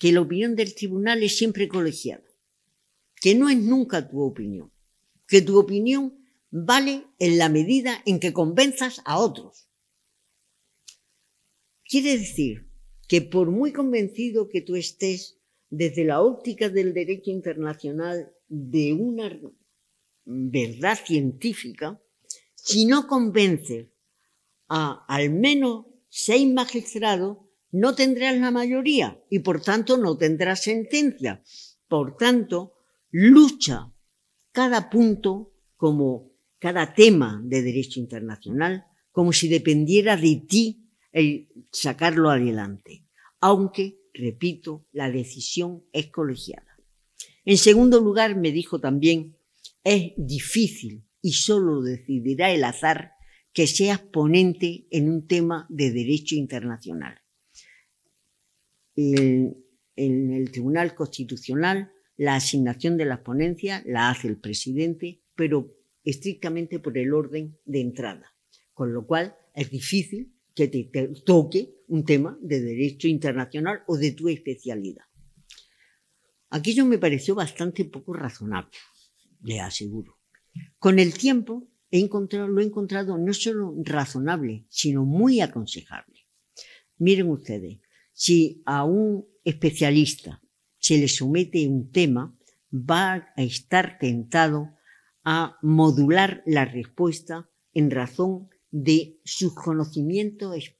que la opinión del tribunal es siempre colegiada, que no es nunca tu opinión, que tu opinión vale en la medida en que convenzas a otros. Quiere decir que por muy convencido que tú estés desde la óptica del derecho internacional de una verdad científica, si no convences a al menos seis magistrados, no tendrás la mayoría y por tanto no tendrás sentencia. Por tanto, lucha cada punto como cada tema de derecho internacional, como si dependiera de ti y sacarlo adelante, aunque, repito, la decisión es colegiada. En segundo lugar, me dijo también, es difícil y solo decidirá el azar que seas ponente en un tema de derecho internacional. en el Tribunal Constitucional, la asignación de las ponencias la hace el presidente, pero estrictamente por el orden de entrada, con lo cual es difícil que te, toque un tema de derecho internacional o de tu especialidad. Aquello me pareció bastante poco razonable, le aseguro. Con el tiempo he encontrado, lo he encontrado no solo razonable, sino muy aconsejable. Miren ustedes, si a un especialista se le somete un tema, va a estar tentado a modular la respuesta en razón de sus conocimientos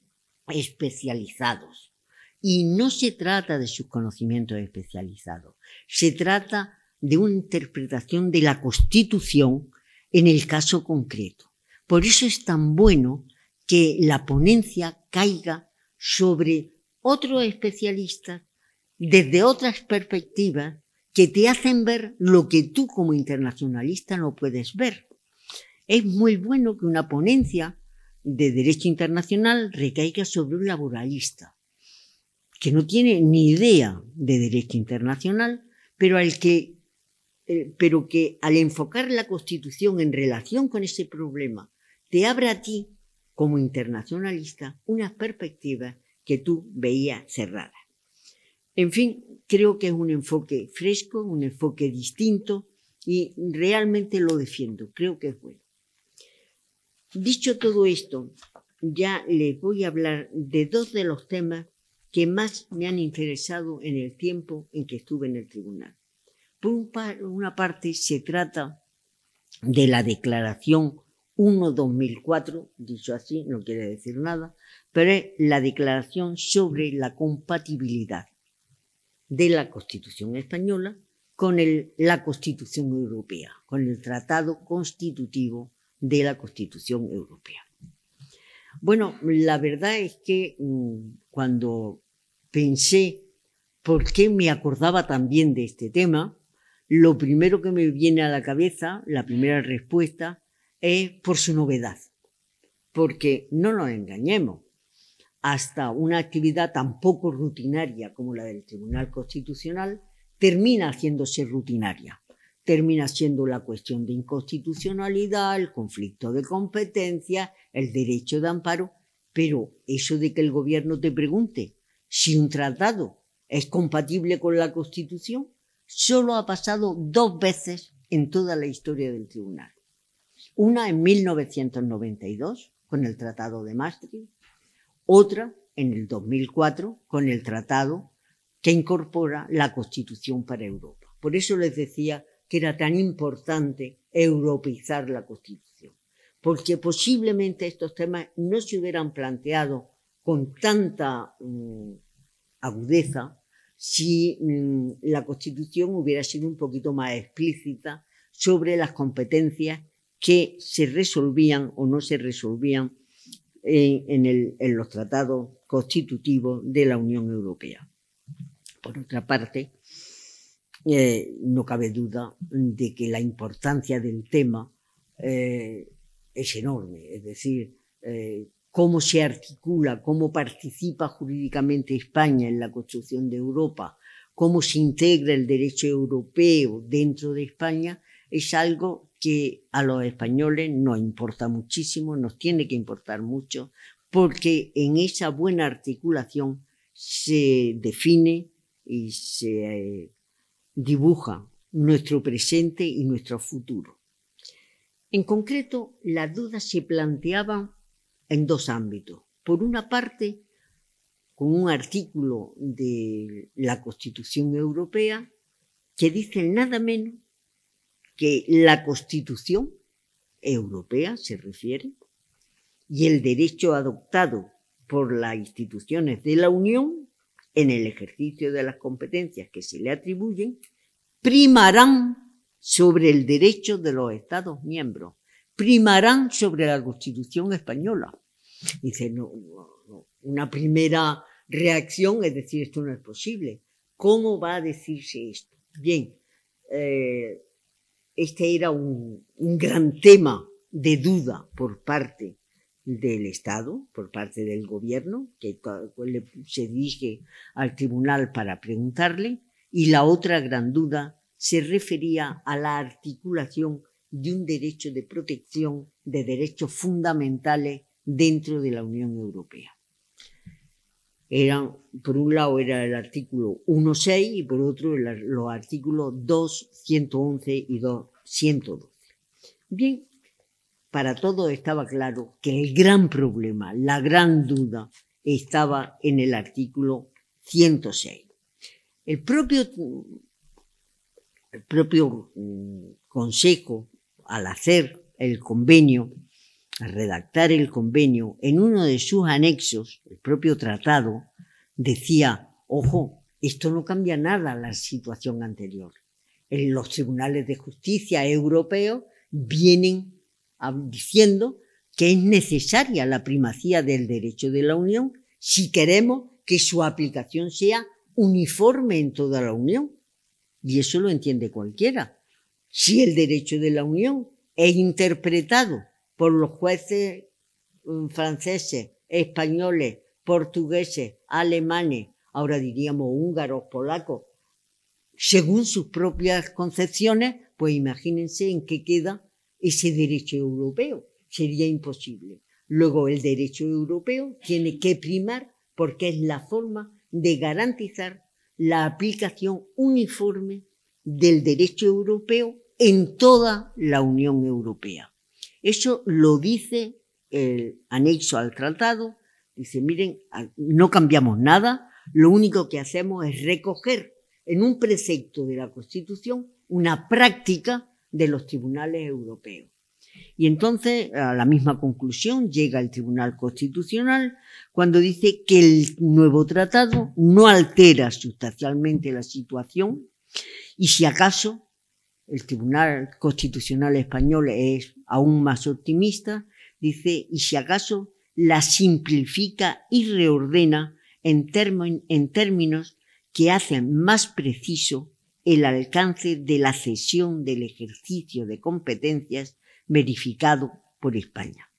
especializados. Y no se trata de sus conocimientos especializados, se trata de una interpretación de la Constitución en el caso concreto. Por eso es tan bueno que la ponencia caiga sobre otros especialistas desde otras perspectivas que te hacen ver lo que tú como internacionalista no puedes ver. Es muy bueno que una ponencia de Derecho Internacional recaiga sobre un laboralista que no tiene ni idea de Derecho Internacional, pero al que eh, pero que al enfocar la Constitución en relación con ese problema, te abre a ti, como internacionalista, una perspectivas que tú veías cerrada. En fin, creo que es un enfoque fresco, un enfoque distinto y realmente lo defiendo, creo que es bueno. Dicho todo esto, ya les voy a hablar de dos de los temas que más me han interesado en el tiempo en que estuve en el tribunal. Por una parte se trata de la declaración 1-2004, dicho así, no quiere decir nada, pero es la declaración sobre la compatibilidad de la Constitución española con la Constitución europea, con el Tratado Constitutivo de la Constitución Europea. Bueno, la verdad es que mm, cuando pensé por qué me acordaba también de este tema, lo primero que me viene a la cabeza, la primera respuesta, es por su novedad. Porque no nos engañemos, hasta una actividad tan poco rutinaria como la del Tribunal Constitucional termina haciéndose rutinaria termina siendo la cuestión de inconstitucionalidad, el conflicto de competencia, el derecho de amparo, pero eso de que el gobierno te pregunte si un tratado es compatible con la Constitución, solo ha pasado dos veces en toda la historia del tribunal. Una en 1992 con el Tratado de Maastricht, otra en el 2004 con el Tratado que incorpora la Constitución para Europa. Por eso les decía que era tan importante europeizar la Constitución, porque posiblemente estos temas no se hubieran planteado con tanta mm, agudeza si mm, la Constitución hubiera sido un poquito más explícita sobre las competencias que se resolvían o no se resolvían eh, en los tratados constitutivos de la Unión Europea. Por otra parte, eh, no cabe duda de que la importancia del tema eh, es enorme, es decir, eh, cómo se articula, cómo participa jurídicamente España en la construcción de Europa, cómo se integra el derecho europeo dentro de España, es algo que a los españoles nos importa muchísimo, nos tiene que importar mucho, porque en esa buena articulación se define y se dibuja nuestro presente y nuestro futuro. En concreto, la duda se planteaba en dos ámbitos. Por una parte, con un artículo de la Constitución Europea que dice nada menos que la Constitución Europea se refiere y el derecho adoptado por las instituciones de la Unión en el ejercicio de las competencias que se le atribuyen, primarán sobre el derecho de los Estados miembros, primarán sobre la Constitución española. Dice, no, una primera reacción es decir, esto no es posible. ¿Cómo va a decirse esto? Bien, eh, este era un, un gran tema de duda por parte del Estado, por parte del gobierno, que se dirige al tribunal para preguntarle, y la otra gran duda se refería a la articulación de un derecho de protección de derechos fundamentales dentro de la Unión Europea. por un lado era el artículo 1.6 y por otro los artículos 2.111 y 2.112. Bien, para todos estaba claro que el gran problema, la gran duda, estaba en el artículo 106. El propio, el propio mm, Consejo, al hacer el convenio, al redactar el convenio, en uno de sus anexos, el propio tratado, decía, ojo, esto no cambia nada la situación anterior. En los tribunales de justicia europeos vienen diciendo que es necesaria la primacía del derecho de la Unión si queremos que su aplicación sea uniforme en toda la Unión. Y eso lo entiende cualquiera. Si el derecho de la Unión es interpretado por los jueces mm, franceses, españoles, portugueses, alemanes, ahora diríamos húngaros, polacos, según sus propias concepciones, pues imagínense en qué queda ese derecho europeo. Sería imposible. Luego, el derecho europeo tiene que primar porque es la forma de garantizar la aplicación uniforme del derecho europeo en toda la Unión Europea. Eso lo dice el anexo al tratado. Dice, miren, no cambiamos nada, lo único que hacemos es recoger en un precepto de la Constitución una práctica de los tribunales europeos. Y entonces a la misma conclusión llega el Tribunal Constitucional cuando dice que el nuevo tratado no altera sustancialmente la situación y si acaso el Tribunal Constitucional Español es aún más optimista, dice, y si acaso la simplifica y reordena en, en términos que hacen más preciso el alcance de la cesión del ejercicio de competencias verificado por España.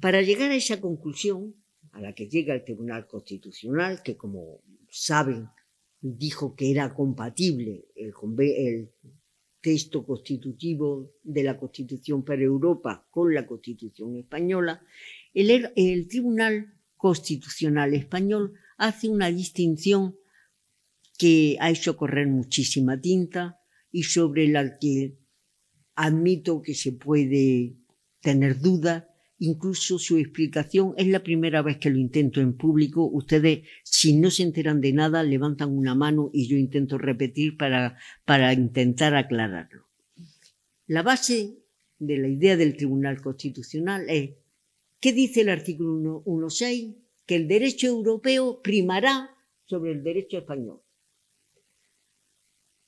Para llegar a esa conclusión, a la que llega el Tribunal Constitucional, que como saben, dijo que era compatible el, el texto constitutivo de la Constitución para Europa con la Constitución española, el er-, Tribunal Constitucional español hace una distinción que ha hecho correr muchísima tinta y sobre la que admito que se puede tener duda, Incluso su explicación es la primera vez que lo intento en público. Ustedes, si no se enteran de nada, levantan una mano y yo intento repetir para, para intentar aclararlo. La base de la idea del Tribunal Constitucional es, ¿qué dice el artículo 1.6? Que el derecho europeo primará sobre el derecho español.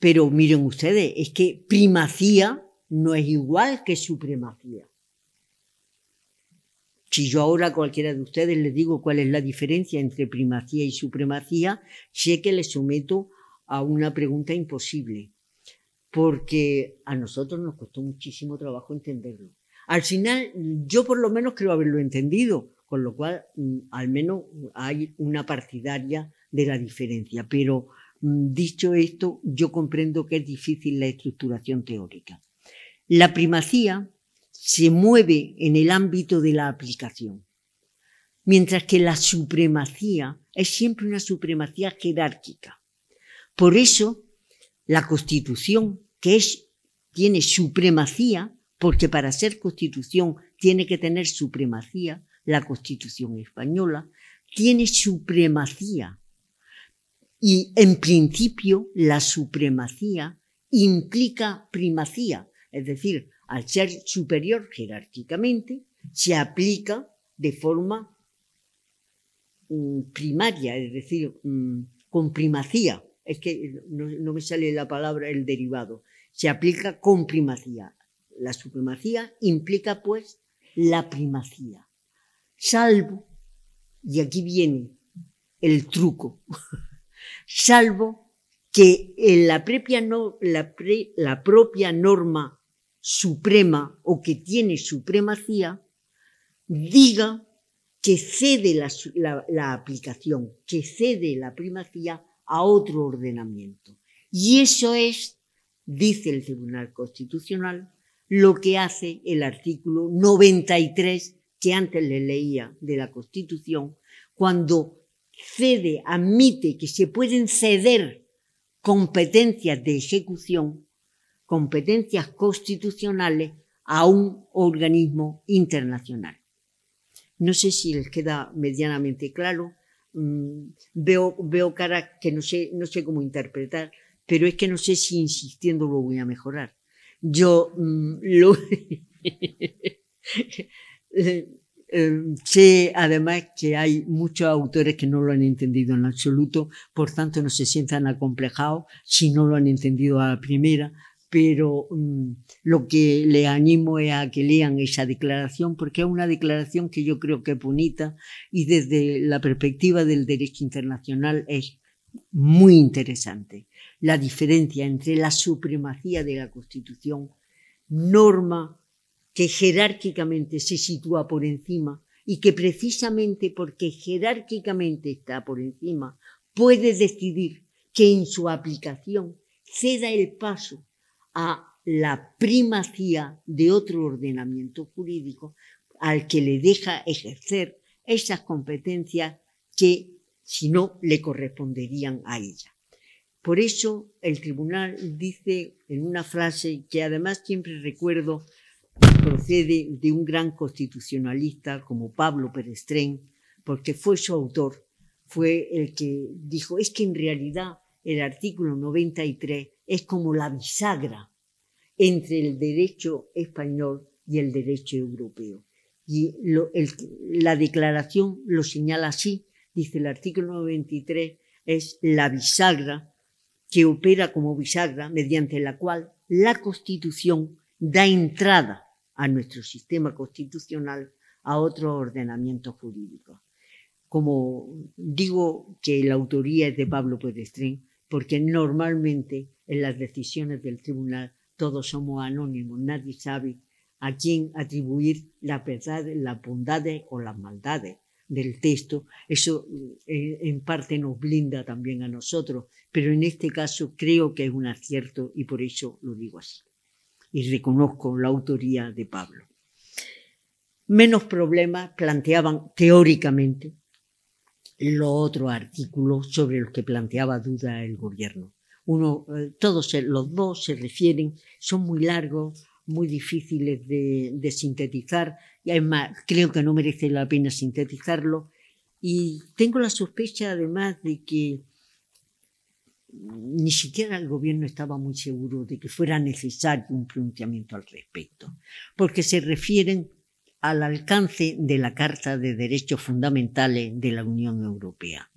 Pero miren ustedes, es que primacía no es igual que supremacía. Si yo ahora a cualquiera de ustedes le digo cuál es la diferencia entre primacía y supremacía, sé que le someto a una pregunta imposible, porque a nosotros nos costó muchísimo trabajo entenderlo. Al final, yo por lo menos creo haberlo entendido, con lo cual mm, al menos hay una partidaria de la diferencia, pero Mm, dicho esto, yo comprendo que es difícil la estructuración teórica. La primacía se mueve en el ámbito de la aplicación, mientras que la supremacía es siempre una supremacía jerárquica. Por eso, la Constitución, que tiene supremacía, porque para ser Constitución tiene que tener supremacía, la Constitución española, tiene supremacía y en principio la supremacía implica primacía, es decir, al ser superior jerárquicamente, se aplica de forma mm, primaria, es decir, mm, con primacía. Es que no, me sale la palabra el derivado. Se aplica con primacía. La supremacía implica pues la primacía. Salvo, y aquí viene el truco salvo que eh, la, propia norma suprema o que tiene supremacía diga que cede la, la, aplicación, que cede la primacía a otro ordenamiento. Y eso es, dice el Tribunal Constitucional, lo que hace el artículo 93 que antes le leía de la Constitución, cuando cede, admite que se pueden ceder competencias de ejecución, competencias constitucionales a un organismo internacional. No sé si les queda medianamente claro. Mm, veo, veo cara que no sé, no sé cómo interpretar, pero es que no sé si insistiendo lo voy a mejorar. Yo mm, lo... sé em, además que hay muchos autores que no lo han entendido en absoluto, por tanto no se sientan acomplejados si no lo han entendido a la primera, pero mm, lo que le animo es a que lean esa declaración, porque es una declaración que yo creo que es bonita y desde la perspectiva del derecho internacional es muy interesante. La diferencia entre la supremacía de la Constitución, norma que jerárquicamente se sitúa por encima y que precisamente porque jerárquicamente está por encima, puede decidir que en su aplicación ceda el paso a la primacía de otro ordenamiento jurídico al que le deja ejercer esas competencias que si no le corresponderían a ella. Por eso el tribunal dice en una frase que además siempre recuerdo procede de un gran constitucionalista como Pablo Perestrén, porque fue su autor, fue el que dijo, es que en realidad el artículo 93 es como la bisagra entre el derecho español y el derecho europeo. Y la declaración lo señala así, dice el artículo 93 es la bisagra que opera como bisagra mediante la cual la Constitución da entrada a nuestro sistema constitucional, a otro ordenamiento jurídico. Como digo que la autoría es de Pablo Pedestrín, porque normalmente en las decisiones del tribunal todos somos anónimos, nadie sabe a quién atribuir la verdad, las bondades o las maldades del texto. Eso eh, en parte nos blinda también a nosotros, pero en este caso creo que es un acierto y por eso lo digo así y reconozco la autoría de Pablo. Menos problemas planteaban teóricamente los otros artículos sobre los que planteaba duda el gobierno. Uno, eh, todos eh, los dos se refieren, son muy largos, muy difíciles de, de sintetizar y además creo que no merece la pena sintetizarlo. Y tengo la sospecha además de que ni siquiera el gobierno estaba muy seguro de que fuera necesario un pronunciamiento al respecto, porque se refieren al alcance de la Carta de Derechos Fundamentales de la Unión Europea.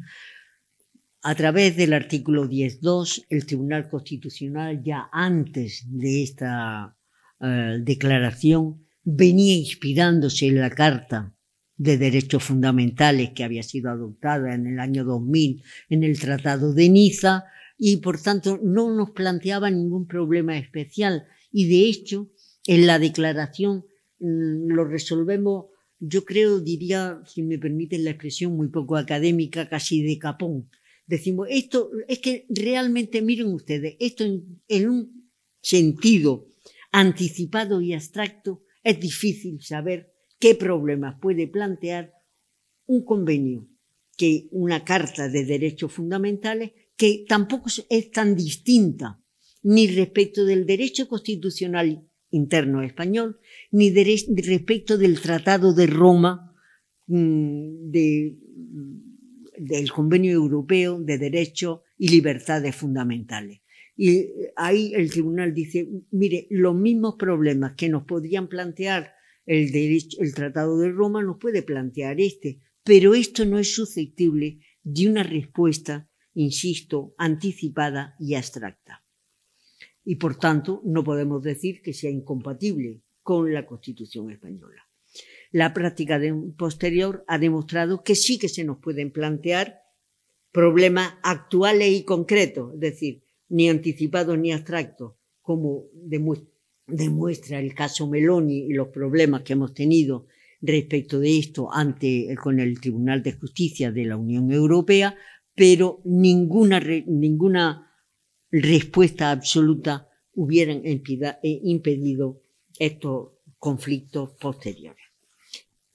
A través del artículo 10.2, el Tribunal Constitucional ya antes de esta eh, declaración venía inspirándose en la Carta de Derechos Fundamentales que había sido adoptada en el año 2000 en el Tratado de Niza y por tanto no nos planteaba ningún problema especial. Y de hecho, en la declaración mm, lo resolvemos, yo creo, diría, si me permiten la expresión muy poco académica, casi de capón. Decimos, esto es que realmente, miren ustedes, esto en, un sentido anticipado y abstracto es difícil saber qué problemas puede plantear un convenio que una carta de derechos fundamentales que tampoco es tan distinta ni respecto del derecho constitucional interno español, ni respecto del Tratado de Roma, mm, mm, del Convenio Europeo de Derechos y Libertades Fundamentales. Y ahí el tribunal dice, mire, los mismos problemas que nos podrían plantear el, el Tratado de Roma nos puede plantear este, pero esto no es susceptible de una respuesta insisto, anticipada y abstracta. Y por tanto, no podemos decir que sea incompatible con la Constitución española. La práctica posterior ha demostrado que sí que se nos pueden plantear problemas actuales y concretos, es decir, ni anticipados ni abstractos, como demuestra el caso Meloni y los problemas que hemos tenido respecto de esto ante, con el Tribunal de Justicia de la Unión Europea, pero ninguna, respuesta absoluta hubiera eh, impedido estos conflictos posteriores.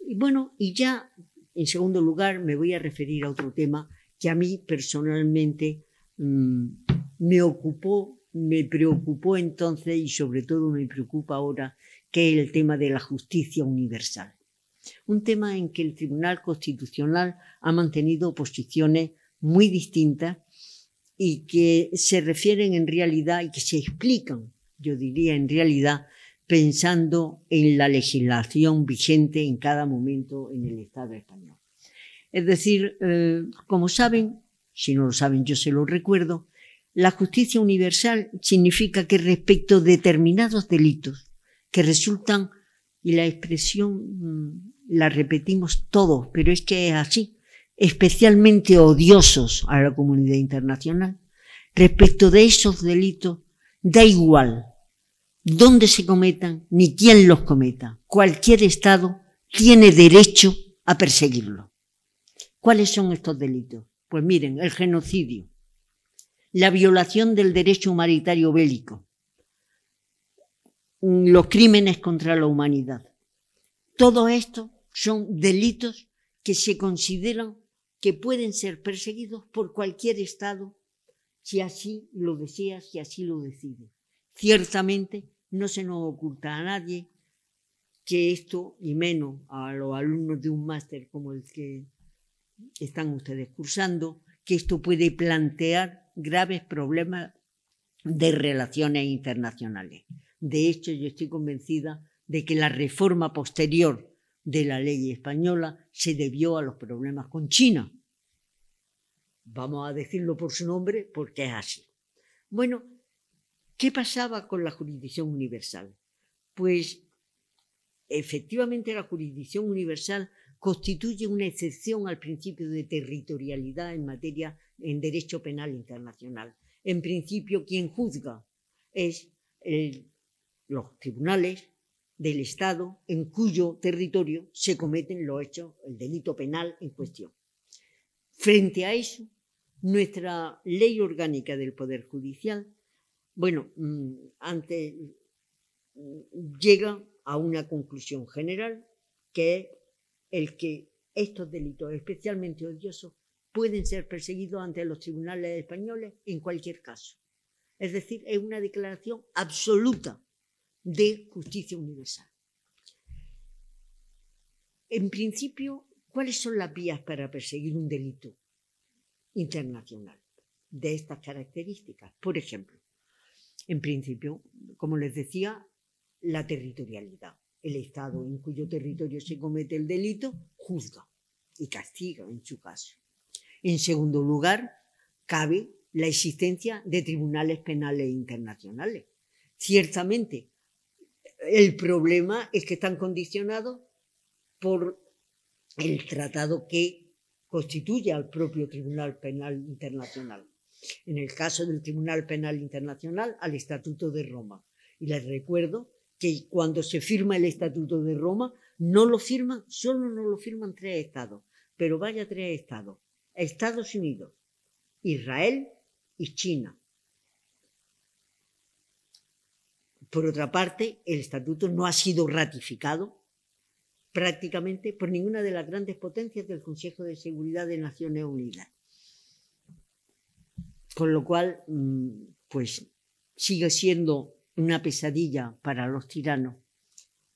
Y bueno, y ya en segundo lugar me voy a referir a otro tema que a mí personalmente mm, me ocupó, me preocupó entonces y sobre todo me preocupa ahora, que es el tema de la justicia universal. Un tema en que el Tribunal Constitucional ha mantenido posiciones muy distintas y que se refieren en realidad y que se explican, yo diría en realidad, pensando en la legislación vigente en cada momento en el Estado español. Es decir, eh, como saben, si no lo saben yo se lo recuerdo, la justicia universal significa que respecto a determinados delitos que resultan, y la expresión mm, la repetimos todos, pero es que es así, especialmente odiosos a la comunidad internacional, respecto de esos delitos, da igual dónde se cometan ni quién los cometa. Cualquier Estado tiene derecho a perseguirlo. ¿Cuáles son estos delitos? Pues miren, el genocidio, la violación del derecho humanitario bélico, mm, los crímenes contra la humanidad. Todo esto son delitos que se consideran que pueden ser perseguidos por cualquier Estado si así lo desea, si así lo decide. Ciertamente no se nos oculta a nadie que esto, y menos a los alumnos de un máster como el que están ustedes cursando, que esto puede plantear graves problemas de relaciones internacionales. De hecho, yo estoy convencida de que la reforma posterior de la ley española se debió a los problemas con China. Vamos a decirlo por su nombre porque es así. Bueno, ¿qué pasaba con la jurisdicción universal? Pues efectivamente la jurisdicción universal constituye una excepción al principio de territorialidad en materia en derecho penal internacional. En principio, quien juzga es los tribunales del Estado en cuyo territorio se cometen los hechos, el delito penal en cuestión. Frente a eso, nuestra ley orgánica del Poder Judicial, bueno, mm, antes mm, llega a una conclusión general que es el que estos delitos especialmente odiosos pueden ser perseguidos ante los tribunales españoles en cualquier caso. Es decir, es una declaración absoluta de justicia universal. En principio, ¿cuáles son las vías para perseguir un delito internacional de estas características? Por ejemplo, en principio, como les decía, la territorialidad. El Estado en cuyo territorio se comete el delito juzga y castiga en su caso. En segundo lugar, cabe la existencia de tribunales penales internacionales. Ciertamente, el problema es que están condicionados por el tratado que constituye al propio Tribunal Penal Internacional. En el caso del Tribunal Penal Internacional, al Estatuto de Roma. Y les recuerdo que cuando se firma el Estatuto de Roma, no lo firman, solo no lo firman tres estados, pero vaya tres estados. Estados Unidos, Israel y China. Por otra parte, el estatuto no ha sido ratificado prácticamente por ninguna de las grandes potencias del Consejo de Seguridad de Naciones Unidas. Con lo cual, mm, pues sigue siendo una pesadilla para los tiranos,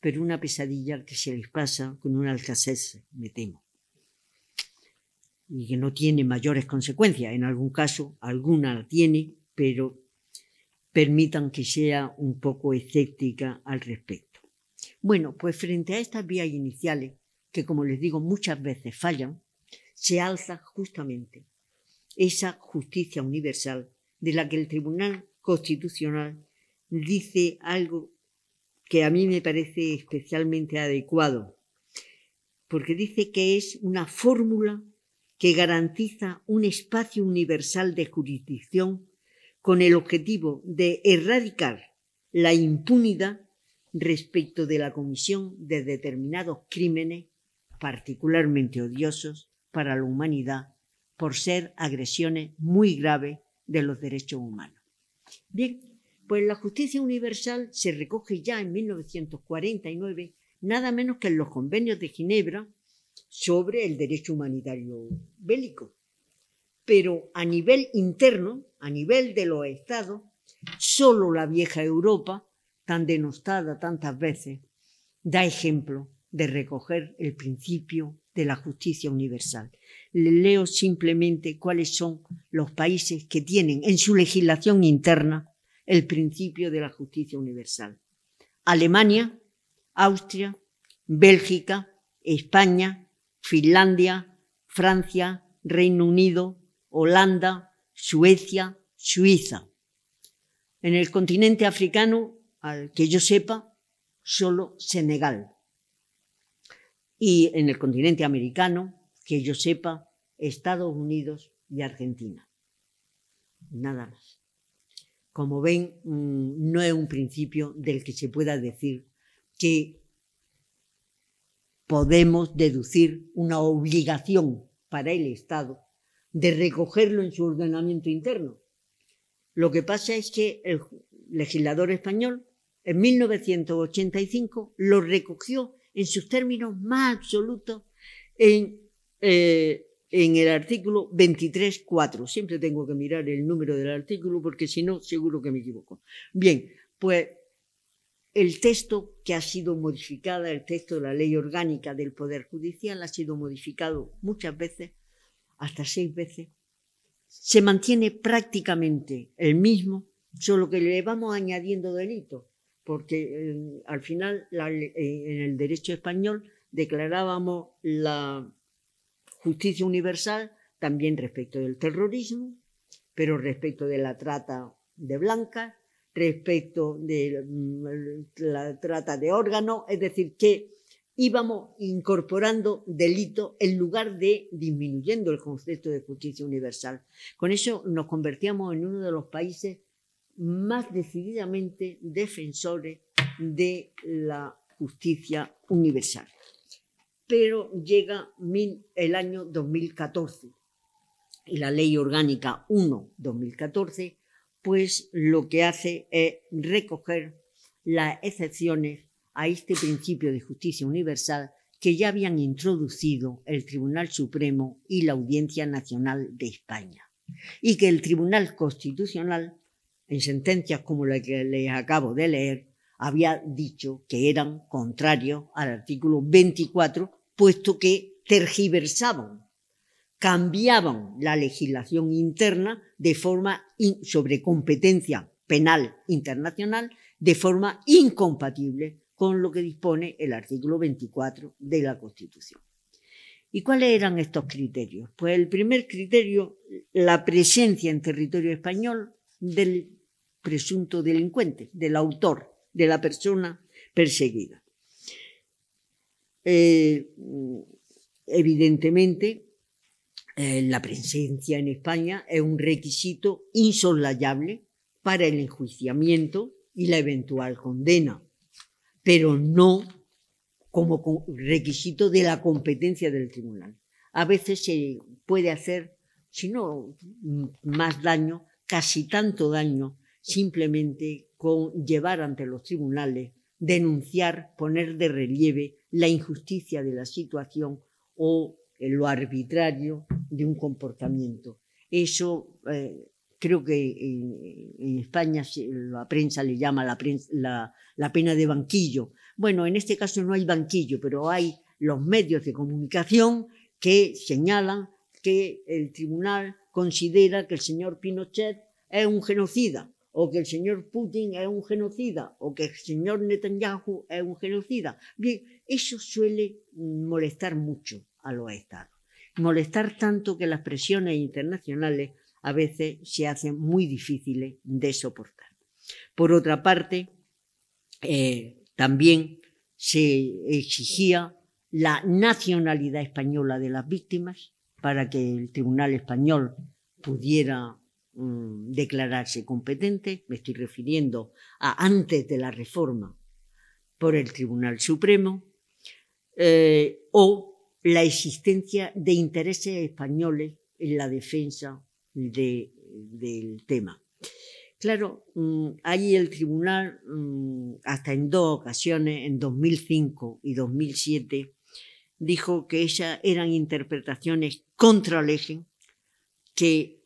pero una pesadilla que se les pasa con un alcacés, me temo, y que no tiene mayores consecuencias. En algún caso, alguna la tiene, pero permitan que sea un poco escéptica al respecto. Bueno, pues frente a estas vías iniciales, que como les digo muchas veces fallan, se alza justamente esa justicia universal de la que el Tribunal Constitucional dice algo que a mí me parece especialmente adecuado, porque dice que es una fórmula que garantiza un espacio universal de jurisdicción con el objetivo de erradicar la impunidad respecto de la comisión de determinados crímenes particularmente odiosos para la humanidad por ser agresiones muy graves de los derechos humanos. Bien, pues la justicia universal se recoge ya en 1949, nada menos que en los convenios de Ginebra sobre el derecho humanitario bélico. Pero a nivel interno, a nivel de los estados, solo la vieja Europa, tan denostada tantas veces, da ejemplo de recoger el principio de la justicia universal. Le leo simplemente cuáles son los países que tienen en su legislación interna el principio de la justicia universal. Alemania, Austria, Bélgica, España, Finlandia, Francia, Reino Unido, Holanda, Suecia, Suiza. En el continente africano, al que yo sepa, solo Senegal. Y en el continente americano, que yo sepa, Estados Unidos y Argentina. Nada más. Como ven, mm, no es un principio del que se pueda decir que podemos deducir una obligación para el Estado de recogerlo en su ordenamiento interno. Lo que pasa es que el legislador español en 1985 lo recogió en sus términos más absolutos en, eh, el artículo 23.4. Siempre tengo que mirar el número del artículo porque si no, seguro que me equivoco. Bien, pues el texto que ha sido modificada, el texto de la ley orgánica del Poder Judicial, ha sido modificado muchas veces hasta seis veces, se mantiene prácticamente el mismo, solo que le vamos añadiendo delitos, porque eh, al final eh, en el derecho español declarábamos la justicia universal también respecto del terrorismo, pero respecto de la trata de blancas, respecto de mm, la trata de órganos, es decir, que íbamos incorporando delitos en lugar de disminuyendo el concepto de justicia universal. Con eso nos convertíamos en uno de los países más decididamente defensores de la justicia universal. Pero llega el año 2014 y la ley orgánica 1-2014, pues lo que hace es recoger las excepciones a este principio de justicia universal que ya habían introducido el Tribunal Supremo y la Audiencia Nacional de España, y que el Tribunal Constitucional, en sentencias como la que les acabo de leer, había dicho que eran contrarios al artículo 24, puesto que tergiversaban, cambiaban la legislación interna de forma sobre competencia penal internacional de forma incompatible con lo que dispone el artículo 24 de la Constitución. ¿Y cuáles eran estos criterios? Pues el primer criterio, la presencia en territorio español del presunto delincuente, del autor, de la persona perseguida. Eh, evidentemente, eh, la presencia en España es un requisito insoslayable para el enjuiciamiento y la eventual condena pero no como requisito de la competencia del tribunal. A veces se puede hacer, si no mm, más daño, casi tanto daño, simplemente con llevar ante los tribunales, denunciar, poner de relieve la injusticia de la situación o lo arbitrario de un comportamiento. Eso eh, creo que en, España la prensa le llama la, la, pena de banquillo. Bueno, en este caso no hay banquillo, pero hay los medios de comunicación que señalan que el tribunal considera que el señor Pinochet es un genocida, o que el señor Putin es un genocida, o que el señor Netanyahu es un genocida. Bien, eso suele molestar mucho a los estados, molestar tanto que las presiones internacionales a veces se hacen muy difíciles de soportar. Por otra parte, eh, también se exigía la nacionalidad española de las víctimas para que el Tribunal Español pudiera mm, declararse competente. Me estoy refiriendo a antes de la reforma por el Tribunal Supremo. Eh, o la existencia de intereses españoles en la defensa del tema. Claro, mm, ahí el tribunal, mm, hasta en dos ocasiones, en 2005 y 2007, dijo que esas eran interpretaciones contra el eje, que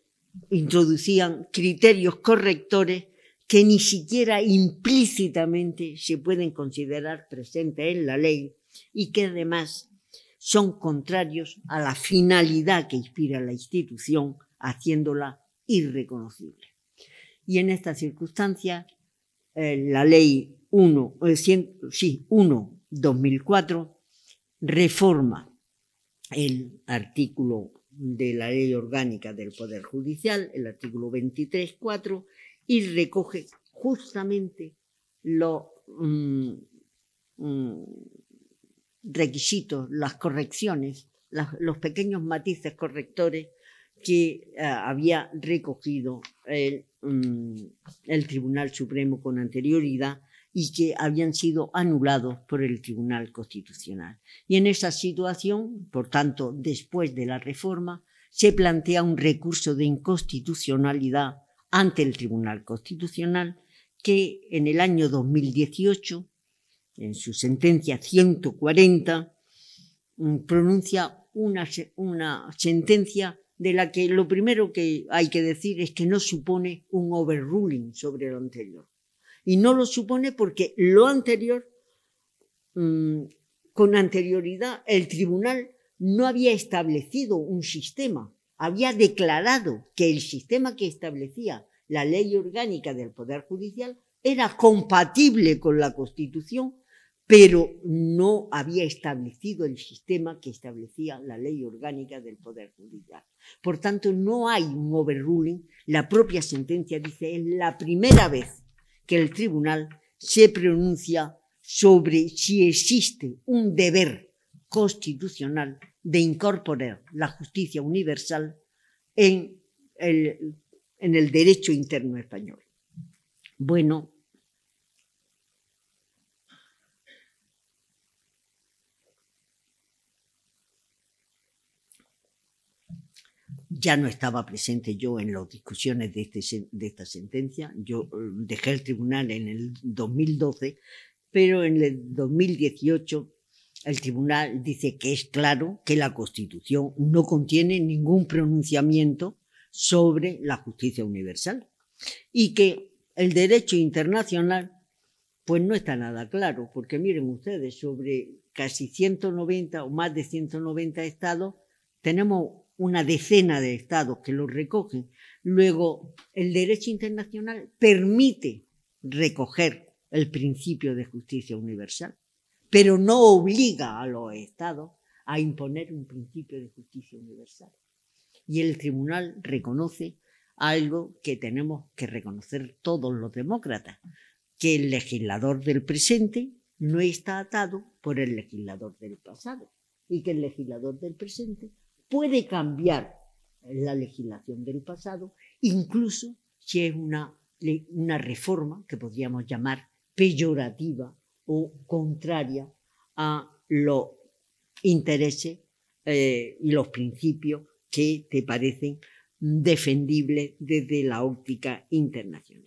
introducían criterios correctores que ni siquiera implícitamente se pueden considerar presentes en la ley y que además son contrarios a la finalidad que inspira la institución haciéndola irreconocible. Y en esta circunstancia, eh, la ley 1, 2004 eh, reforma el artículo de la ley orgánica del Poder Judicial, el artículo 23.4, y recoge justamente los mm, mm, requisitos, las correcciones, los pequeños matices correctores que ah, había recogido mm, el, Tribunal Supremo con anterioridad y que habían sido anulados por el Tribunal Constitucional. Y en esa situación, por tanto, después de la reforma, se plantea un recurso de inconstitucionalidad ante el Tribunal Constitucional que en el año 2018, en su sentencia 140, mm, pronuncia una sentencia de la que lo primero que hay que decir es que no supone un overruling sobre lo anterior. Y no lo supone porque lo anterior, mm, con anterioridad, el tribunal no había establecido un sistema, había declarado que el sistema que establecía la ley orgánica del Poder Judicial era compatible con la Constitución pero no había establecido el sistema que establecía la ley orgánica del Poder Judicial. Por tanto, no hay un overruling. La propia sentencia dice, es la primera vez que el tribunal se pronuncia sobre si existe un deber constitucional de incorporar la justicia universal en el, en el derecho interno español. Bueno, ya no estaba presente yo en las discusiones de, este esta sentencia. Yo eh, dejé el tribunal en el 2012, pero en el 2018 el tribunal dice que es claro que la Constitución no contiene ningún pronunciamiento sobre la justicia universal y que el derecho internacional pues no está nada claro, porque miren ustedes, sobre casi 190 o más de 190 estados tenemos una decena de estados que lo recogen. Luego, el derecho internacional permite recoger el principio de justicia universal, pero no obliga a los estados a imponer un principio de justicia universal. Y el tribunal reconoce algo que tenemos que reconocer todos los demócratas, que el legislador del presente no está atado por el legislador del pasado y que el legislador del presente puede cambiar la legislación del pasado, incluso si es una, una reforma que podríamos llamar peyorativa o contraria a los intereses eh, y los principios que te parecen defendibles desde la óptica internacional.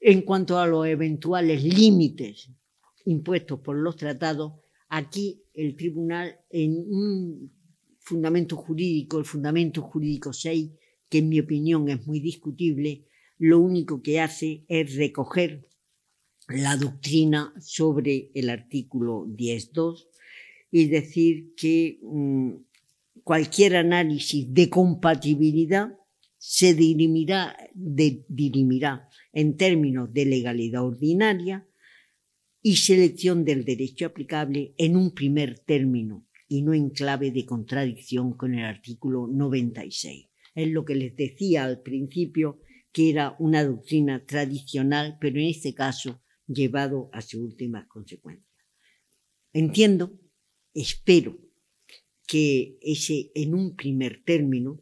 En cuanto a los eventuales límites impuestos por los tratados, aquí el tribunal en un fundamento jurídico, el fundamento jurídico 6, que en mi opinión es muy discutible, lo único que hace es recoger la doctrina sobre el artículo 10.2 y decir que mm, cualquier análisis de compatibilidad se de, dirimirá en términos de legalidad ordinaria y selección del derecho aplicable en un primer término y no en clave de contradicción con el artículo 96. Es lo que les decía al principio, que era una doctrina tradicional, pero en este caso llevado a sus últimas consecuencias. Entiendo, espero que ese, en un primer término,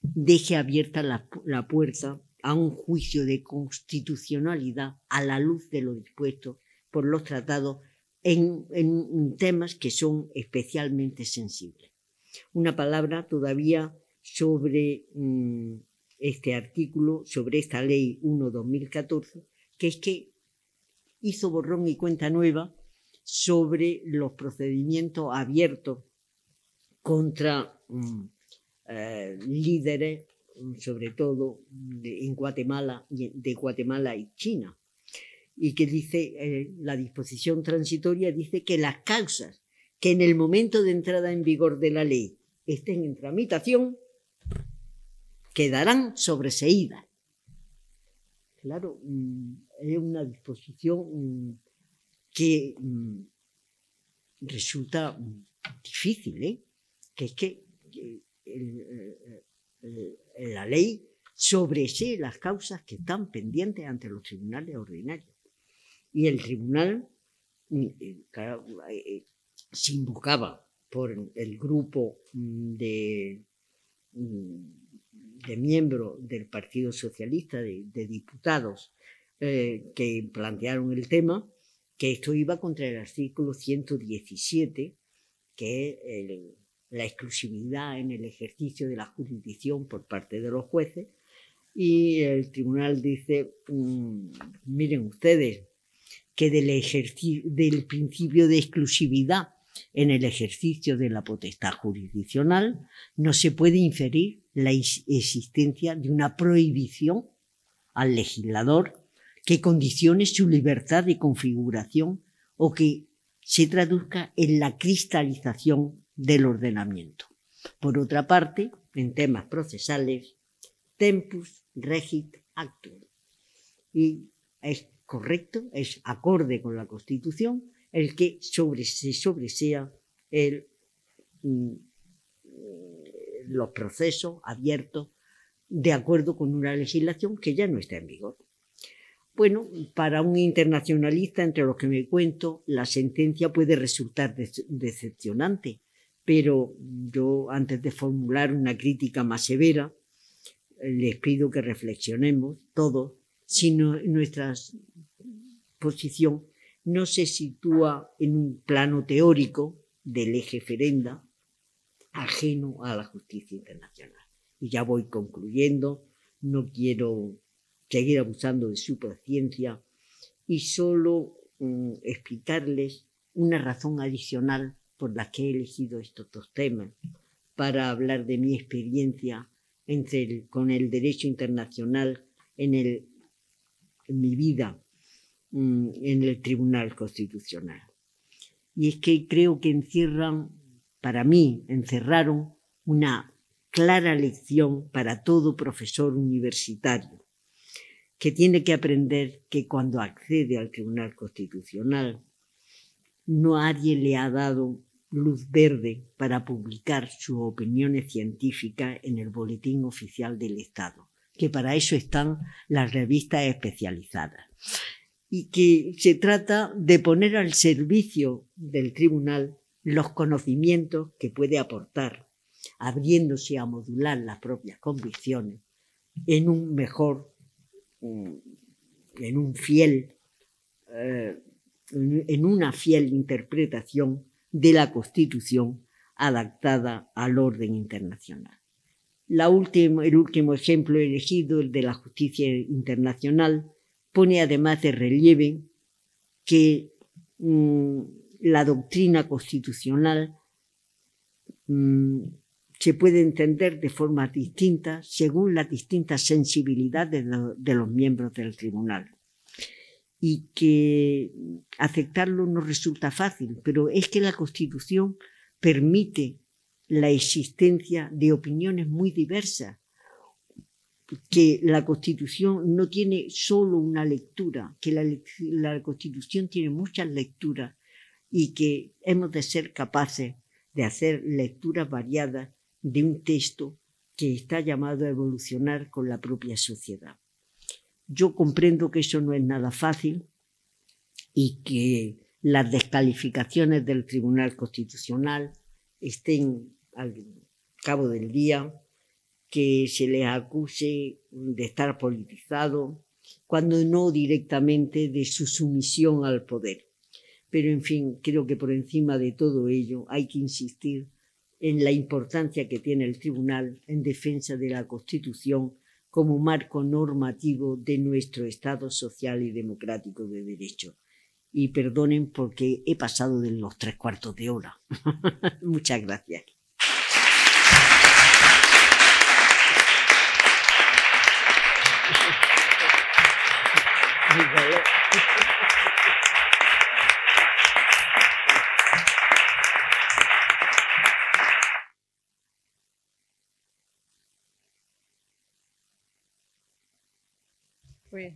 deje abierta la, la puerta a un juicio de constitucionalidad a la luz de lo dispuesto por los tratados en, temas que son especialmente sensibles. Una palabra todavía sobre mm, este artículo, sobre esta ley 1-2014, que es que hizo borrón y cuenta nueva sobre los procedimientos abiertos contra mm, eh, líderes, mm, sobre todo en Guatemala, de Guatemala y China y que dice, eh, la disposición transitoria dice que las causas que en el momento de entrada en vigor de la ley estén en tramitación quedarán sobreseídas. Claro, mm, es una disposición mm, que mm, resulta difícil, ¿eh? que es que eh, la ley sobresee las causas que están pendientes ante los tribunales ordinarios y el tribunal mm, eh, eh, eh, se invocaba por el grupo mm, de, mm, de miembros del Partido Socialista, de, diputados que plantearon el tema, que esto iba contra el artículo 117, que es la exclusividad en el ejercicio de la jurisdicción por parte de los jueces, y el tribunal dice, miren ustedes, que del, principio de exclusividad en el ejercicio de la potestad jurisdiccional, no se puede inferir la existencia de una prohibición al legislador que condicione su libertad de configuración o que se traduzca en la cristalización del ordenamiento. Por otra parte, en temas procesales, tempus regit actum. Y correcto, es acorde con la Constitución, el que sobre, se sobresea el, mm, los procesos abiertos de acuerdo con una legislación que ya no está en vigor. Bueno, para un internacionalista, entre los que me cuento, la sentencia puede resultar decepcionante, pero yo, antes de formular una crítica más severa, les pido que reflexionemos todos sino nuestra posición no se sitúa en un plano teórico del eje ferenda ajeno a la justicia internacional. Y ya voy concluyendo, no quiero seguir abusando de su paciencia y solo mm, explicarles una razón adicional por la que he elegido estos dos temas para hablar de mi experiencia con el derecho internacional en el en mi vida mm, en el Tribunal Constitucional. Y es que creo que encierran, para mí, encerraron una clara lección para todo profesor universitario, que tiene que aprender que cuando accede al Tribunal Constitucional, no nadie le ha dado luz verde para publicar sus opiniones científicas en el Boletín Oficial del Estado que para eso están las revistas especializadas. Y que se trata de poner al servicio del tribunal los conocimientos que puede aportar, abriéndose a modular las propias convicciones en un mejor, mm, en un fiel, eh, en una fiel interpretación de la Constitución adaptada al orden internacional el último ejemplo elegido, el de la justicia internacional, pone además de relieve que mm, la doctrina constitucional mm, se puede entender de formas distintas según las distintas sensibilidades de los miembros del tribunal. Y que aceptarlo no resulta fácil, pero es que la Constitución permite la existencia de opiniones muy diversas, que la Constitución no tiene solo una lectura, que la, la Constitución tiene muchas lecturas y que hemos de ser capaces de hacer lecturas variadas de un texto que está llamado a evolucionar con la propia sociedad. Yo comprendo que eso no es nada fácil y que las descalificaciones del Tribunal Constitucional estén al cabo del día, que se les acuse de estar politizado, cuando no directamente de su sumisión al poder. Pero, en fin, creo que por encima de todo ello hay que insistir en la importancia que tiene el Tribunal en defensa de la Constitución como marco normativo de nuestro Estado social y democrático de derecho. Y perdonen porque he pasado de los tres cuartos de hora. Muchas gracias.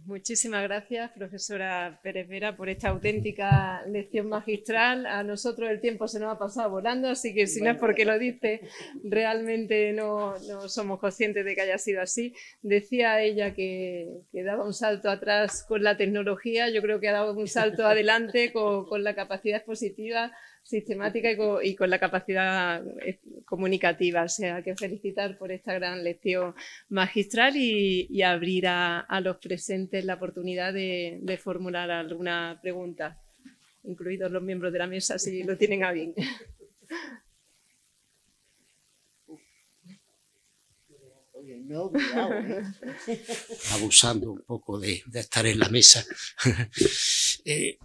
Muchísimas gracias, profesora Pérez Vera, por esta auténtica lección magistral. A nosotros el tiempo se nos ha pasado volando, así que si no es porque lo dice, realmente no, no, somos conscientes de que haya sido así. Decía ella que, que, daba un salto atrás con la tecnología, yo creo que ha dado un salto adelante con, con la capacidad expositiva sistemática y con, la capacidad eh, comunicativa. O sea, que felicitar por esta gran lección magistral y, abrir a, los presentes la oportunidad de, formular alguna pregunta, incluidos los miembros de la mesa, si lo tienen a bien. ¿eh? Abusando un poco de, estar en la mesa. eh,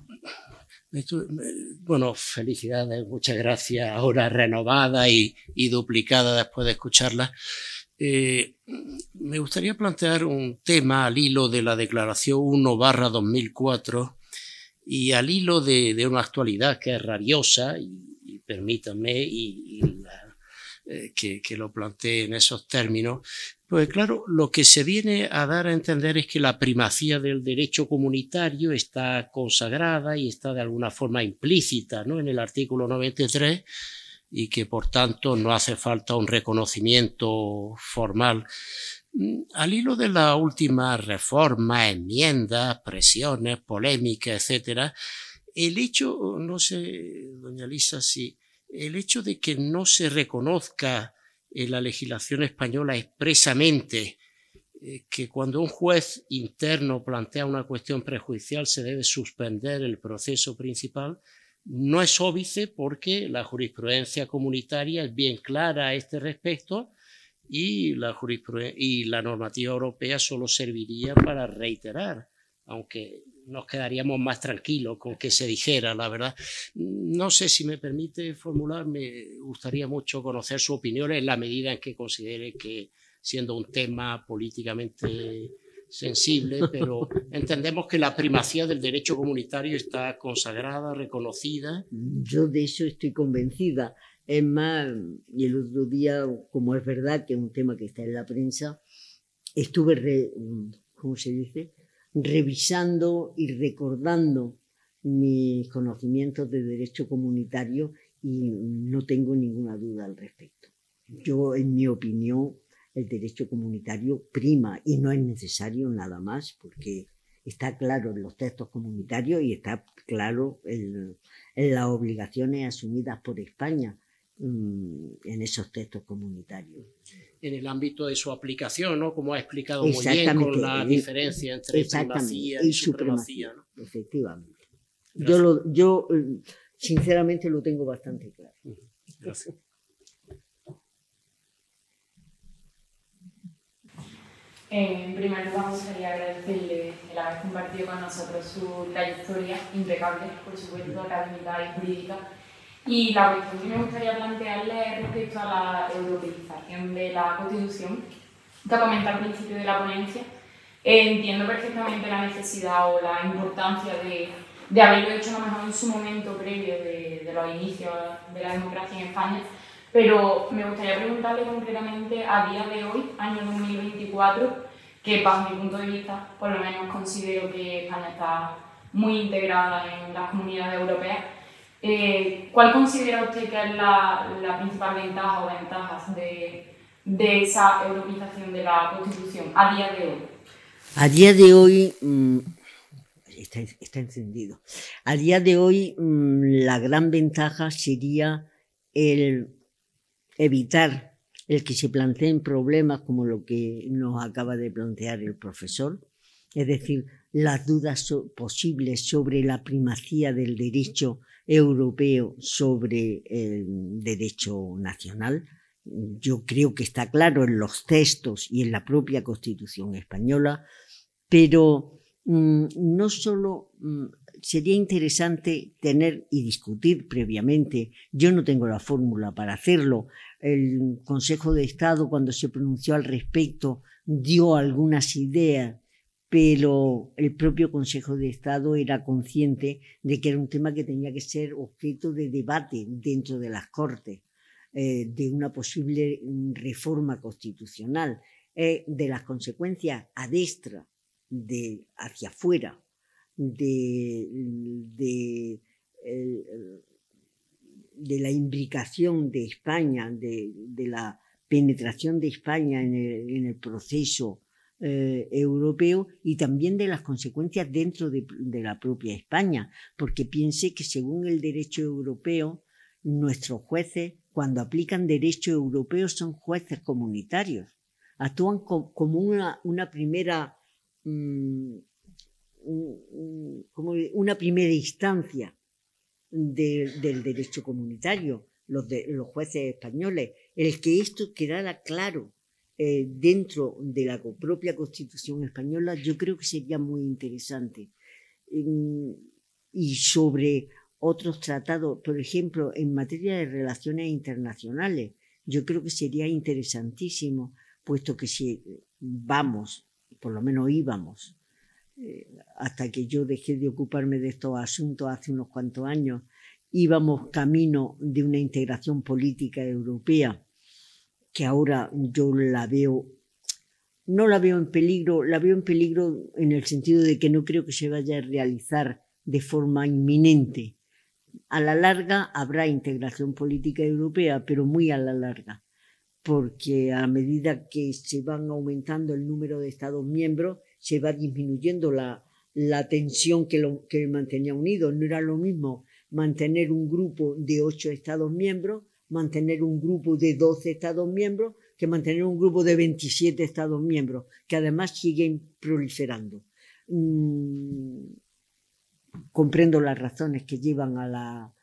bueno, felicidades, muchas gracias. Ahora renovada y, duplicada después de escucharla. Eh, me gustaría plantear un tema al hilo de la Declaración 1 barra 2004 y al hilo de, una actualidad que es rabiosa, y, permítanme eh, que, lo plantee en esos términos, pues claro, lo que se viene a dar a entender es que la primacía del derecho comunitario está consagrada y está de alguna forma implícita ¿no? en el artículo 93 y que por tanto no hace falta un reconocimiento formal. Mm, al hilo de la última reforma, enmiendas, presiones, polémicas, etc. el hecho, no sé, doña Lisa, si el hecho de que no se reconozca en eh, la legislación española expresamente eh, que cuando un juez interno plantea una cuestión prejudicial se debe suspender el proceso principal, no es óbice porque la jurisprudencia comunitaria es bien clara a este respecto y la, y la normativa europea solo serviría para reiterar, aunque nos quedaríamos más tranquilos con que se dijera, la verdad. No sé si me permite formular, me gustaría mucho conocer su opinión en la medida en que considere que siendo un tema políticamente sensible, pero entendemos que la primacía del derecho comunitario está consagrada, reconocida. Yo de eso estoy convencida. Es más, y el otro día, como es verdad que es un tema que está en la prensa, estuve, ¿cómo se dice? revisando y recordando mis conocimientos de derecho comunitario y no tengo ninguna duda al respecto. Yo, en mi opinión, el derecho comunitario prima y no es necesario nada más porque está claro en los textos comunitarios y está claro en, las obligaciones asumidas por España Mm, en esos textos comunitarios. En el ámbito de su aplicación, ¿no? Como ha explicado muy bien con la diferencia entre supremacía y, supremacía. ¿no? Efectivamente. Yo, yo, eh, sinceramente, lo tengo bastante claro. Gracias. En primer lugar, me gustaría agradecerle el haber compartido con nosotros su trayectoria impecable, por supuesto, académica y jurídica y la cuestión que me gustaría plantearle es respecto a la europeización de la Constitución, que comenté al principio de la ponencia. Eh, entiendo perfectamente la necesidad o la importancia de, de haberlo hecho a lo mejor en su momento previo de, de los inicios de la democracia en España, pero me gustaría preguntarle concretamente a día de hoy, año 2024, que bajo mi punto de vista, por lo menos considero que España está muy integrada en las comunidades europeas eh, ¿Cuál considera usted que es la, principal ventaja o ventajas de, de esa europeización de la Constitución a día de hoy? A día de hoy, mm, está, encendido, a día de hoy mm, la gran ventaja sería el evitar el que se planteen problemas como lo que nos acaba de plantear el profesor, es decir, las dudas posibles sobre la primacía del derecho europeo sobre el derecho nacional. Yo creo que está claro en los textos y en la propia Constitución española, pero mm, no solo mm, sería interesante tener y discutir previamente. Yo no tengo la fórmula para hacerlo. El Consejo de Estado, cuando se pronunció al respecto, dio algunas ideas pero el propio Consejo de Estado era consciente de que era un tema que tenía que ser objeto de debate dentro de las Cortes, eh, de una posible mm, reforma constitucional, eh, de las consecuencias a de hacia afuera, mm, eh, de, la imbricación de España, de, la penetración de España en el proceso eh, europeo y también de las consecuencias dentro de, la propia España, porque piense que según el derecho europeo, nuestros jueces, cuando aplican derecho europeo, son jueces comunitarios, actúan como una, primera... Mm, como una primera instancia del derecho comunitario, los, de, los jueces españoles, el que esto quedara claro eh, dentro de la propia Constitución española, yo creo que sería muy interesante. Y sobre otros tratados, por ejemplo, en materia de relaciones internacionales, yo creo que sería interesantísimo, puesto que si vamos, por lo menos íbamos, eh, hasta que yo dejé de ocuparme de estos asuntos hace unos cuantos años, íbamos camino de una integración política europea que ahora yo la veo, no la veo en peligro, la veo en peligro en el sentido de que no creo que se vaya a realizar de forma inminente. A la larga habrá integración política europea, pero muy a la larga, porque a medida que se van aumentando el número de Estados miembros, se va disminuyendo la, tensión que, que mantenía unido. No era lo mismo mantener un grupo de ocho Estados miembros mantener un grupo de 12 Estados miembros que mantener un grupo de 27 Estados miembros, que además siguen proliferando. Mm, comprendo las razones que llevan a la,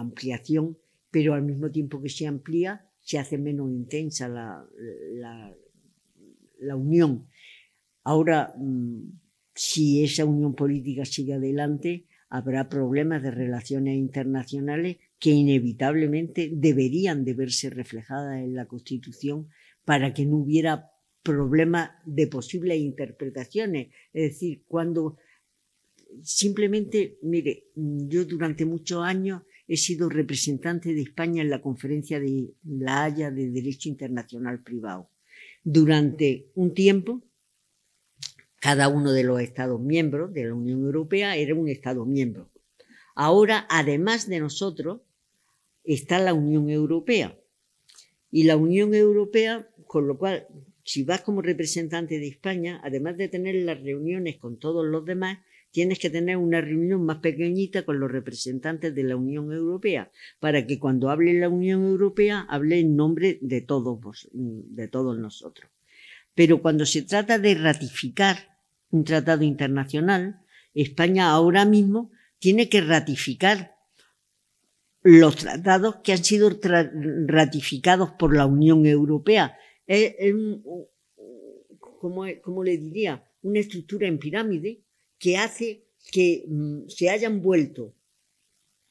ampliación, pero al mismo tiempo que se amplía, se hace menos intensa la, unión. Ahora, mm, si esa unión política sigue adelante, habrá problemas de relaciones internacionales que inevitablemente deberían de verse reflejadas en la Constitución para que no hubiera problema de posibles interpretaciones. Es decir, cuando simplemente, mire, yo durante muchos años he sido representante de España en la conferencia de La Haya de Derecho Internacional Privado. Durante un tiempo, cada uno de los Estados miembros de la Unión Europea era un Estado miembro. Ahora, además de nosotros, está la Unión Europea. Y la Unión Europea, con lo cual, si vas como representante de España, además de tener las reuniones con todos los demás, tienes que tener una reunión más pequeñita con los representantes de la Unión Europea, para que cuando hable la Unión Europea hable en nombre de todos, de todos nosotros. Pero cuando se trata de ratificar un tratado internacional, España ahora mismo tiene que ratificar los tratados que han sido ratificados por la Unión Europea. Es, eh, como le diría? Una estructura en pirámide que hace que mm, se hayan vuelto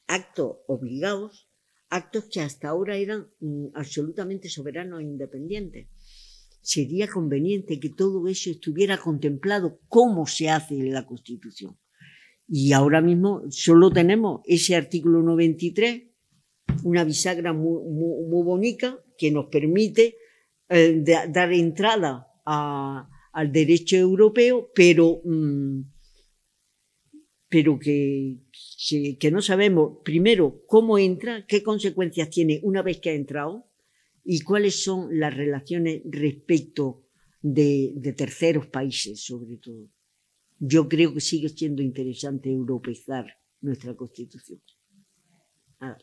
actos obligados, actos que hasta ahora eran mm, absolutamente soberanos e independientes. Sería conveniente que todo eso estuviera contemplado como se hace en la Constitución. Y ahora mismo solo tenemos ese artículo 93, una bisagra muy, bonita que nos permite eh, dar entrada al derecho europeo, pero, mm, pero que, que, no sabemos primero cómo entra, qué consecuencias tiene una vez que ha entrado y cuáles son las relaciones respecto de terceros países, sobre todo. Yo creo que sigue siendo interesante europeizar nuestra Constitución. Ah.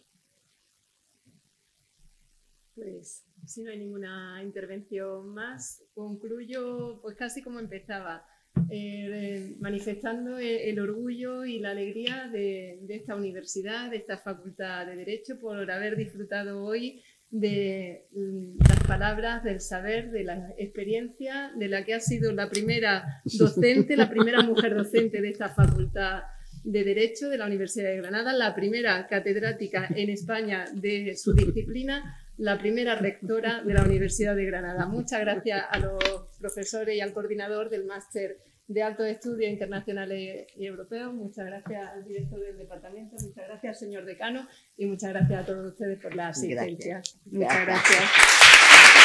Pues si no hay ninguna intervención más, concluyo pues casi como empezaba, eh, manifestando el, orgullo y la alegría de esta universidad, de esta Facultad de Derecho, por haber disfrutado hoy de mm. las palabras, del saber, de la experiencia, de la que ha sido la primera docente, la primera mujer docente de esta facultad de Derecho de la Universidad de Granada, la primera catedrática en España de su disciplina, la primera rectora de la Universidad de Granada. Muchas gracias a los profesores y al coordinador del máster de Altos Estudios Internacionales y Europeos. Muchas gracias al director del departamento, muchas gracias al señor decano y muchas gracias a todos ustedes por la asistencia. Muchas gracias.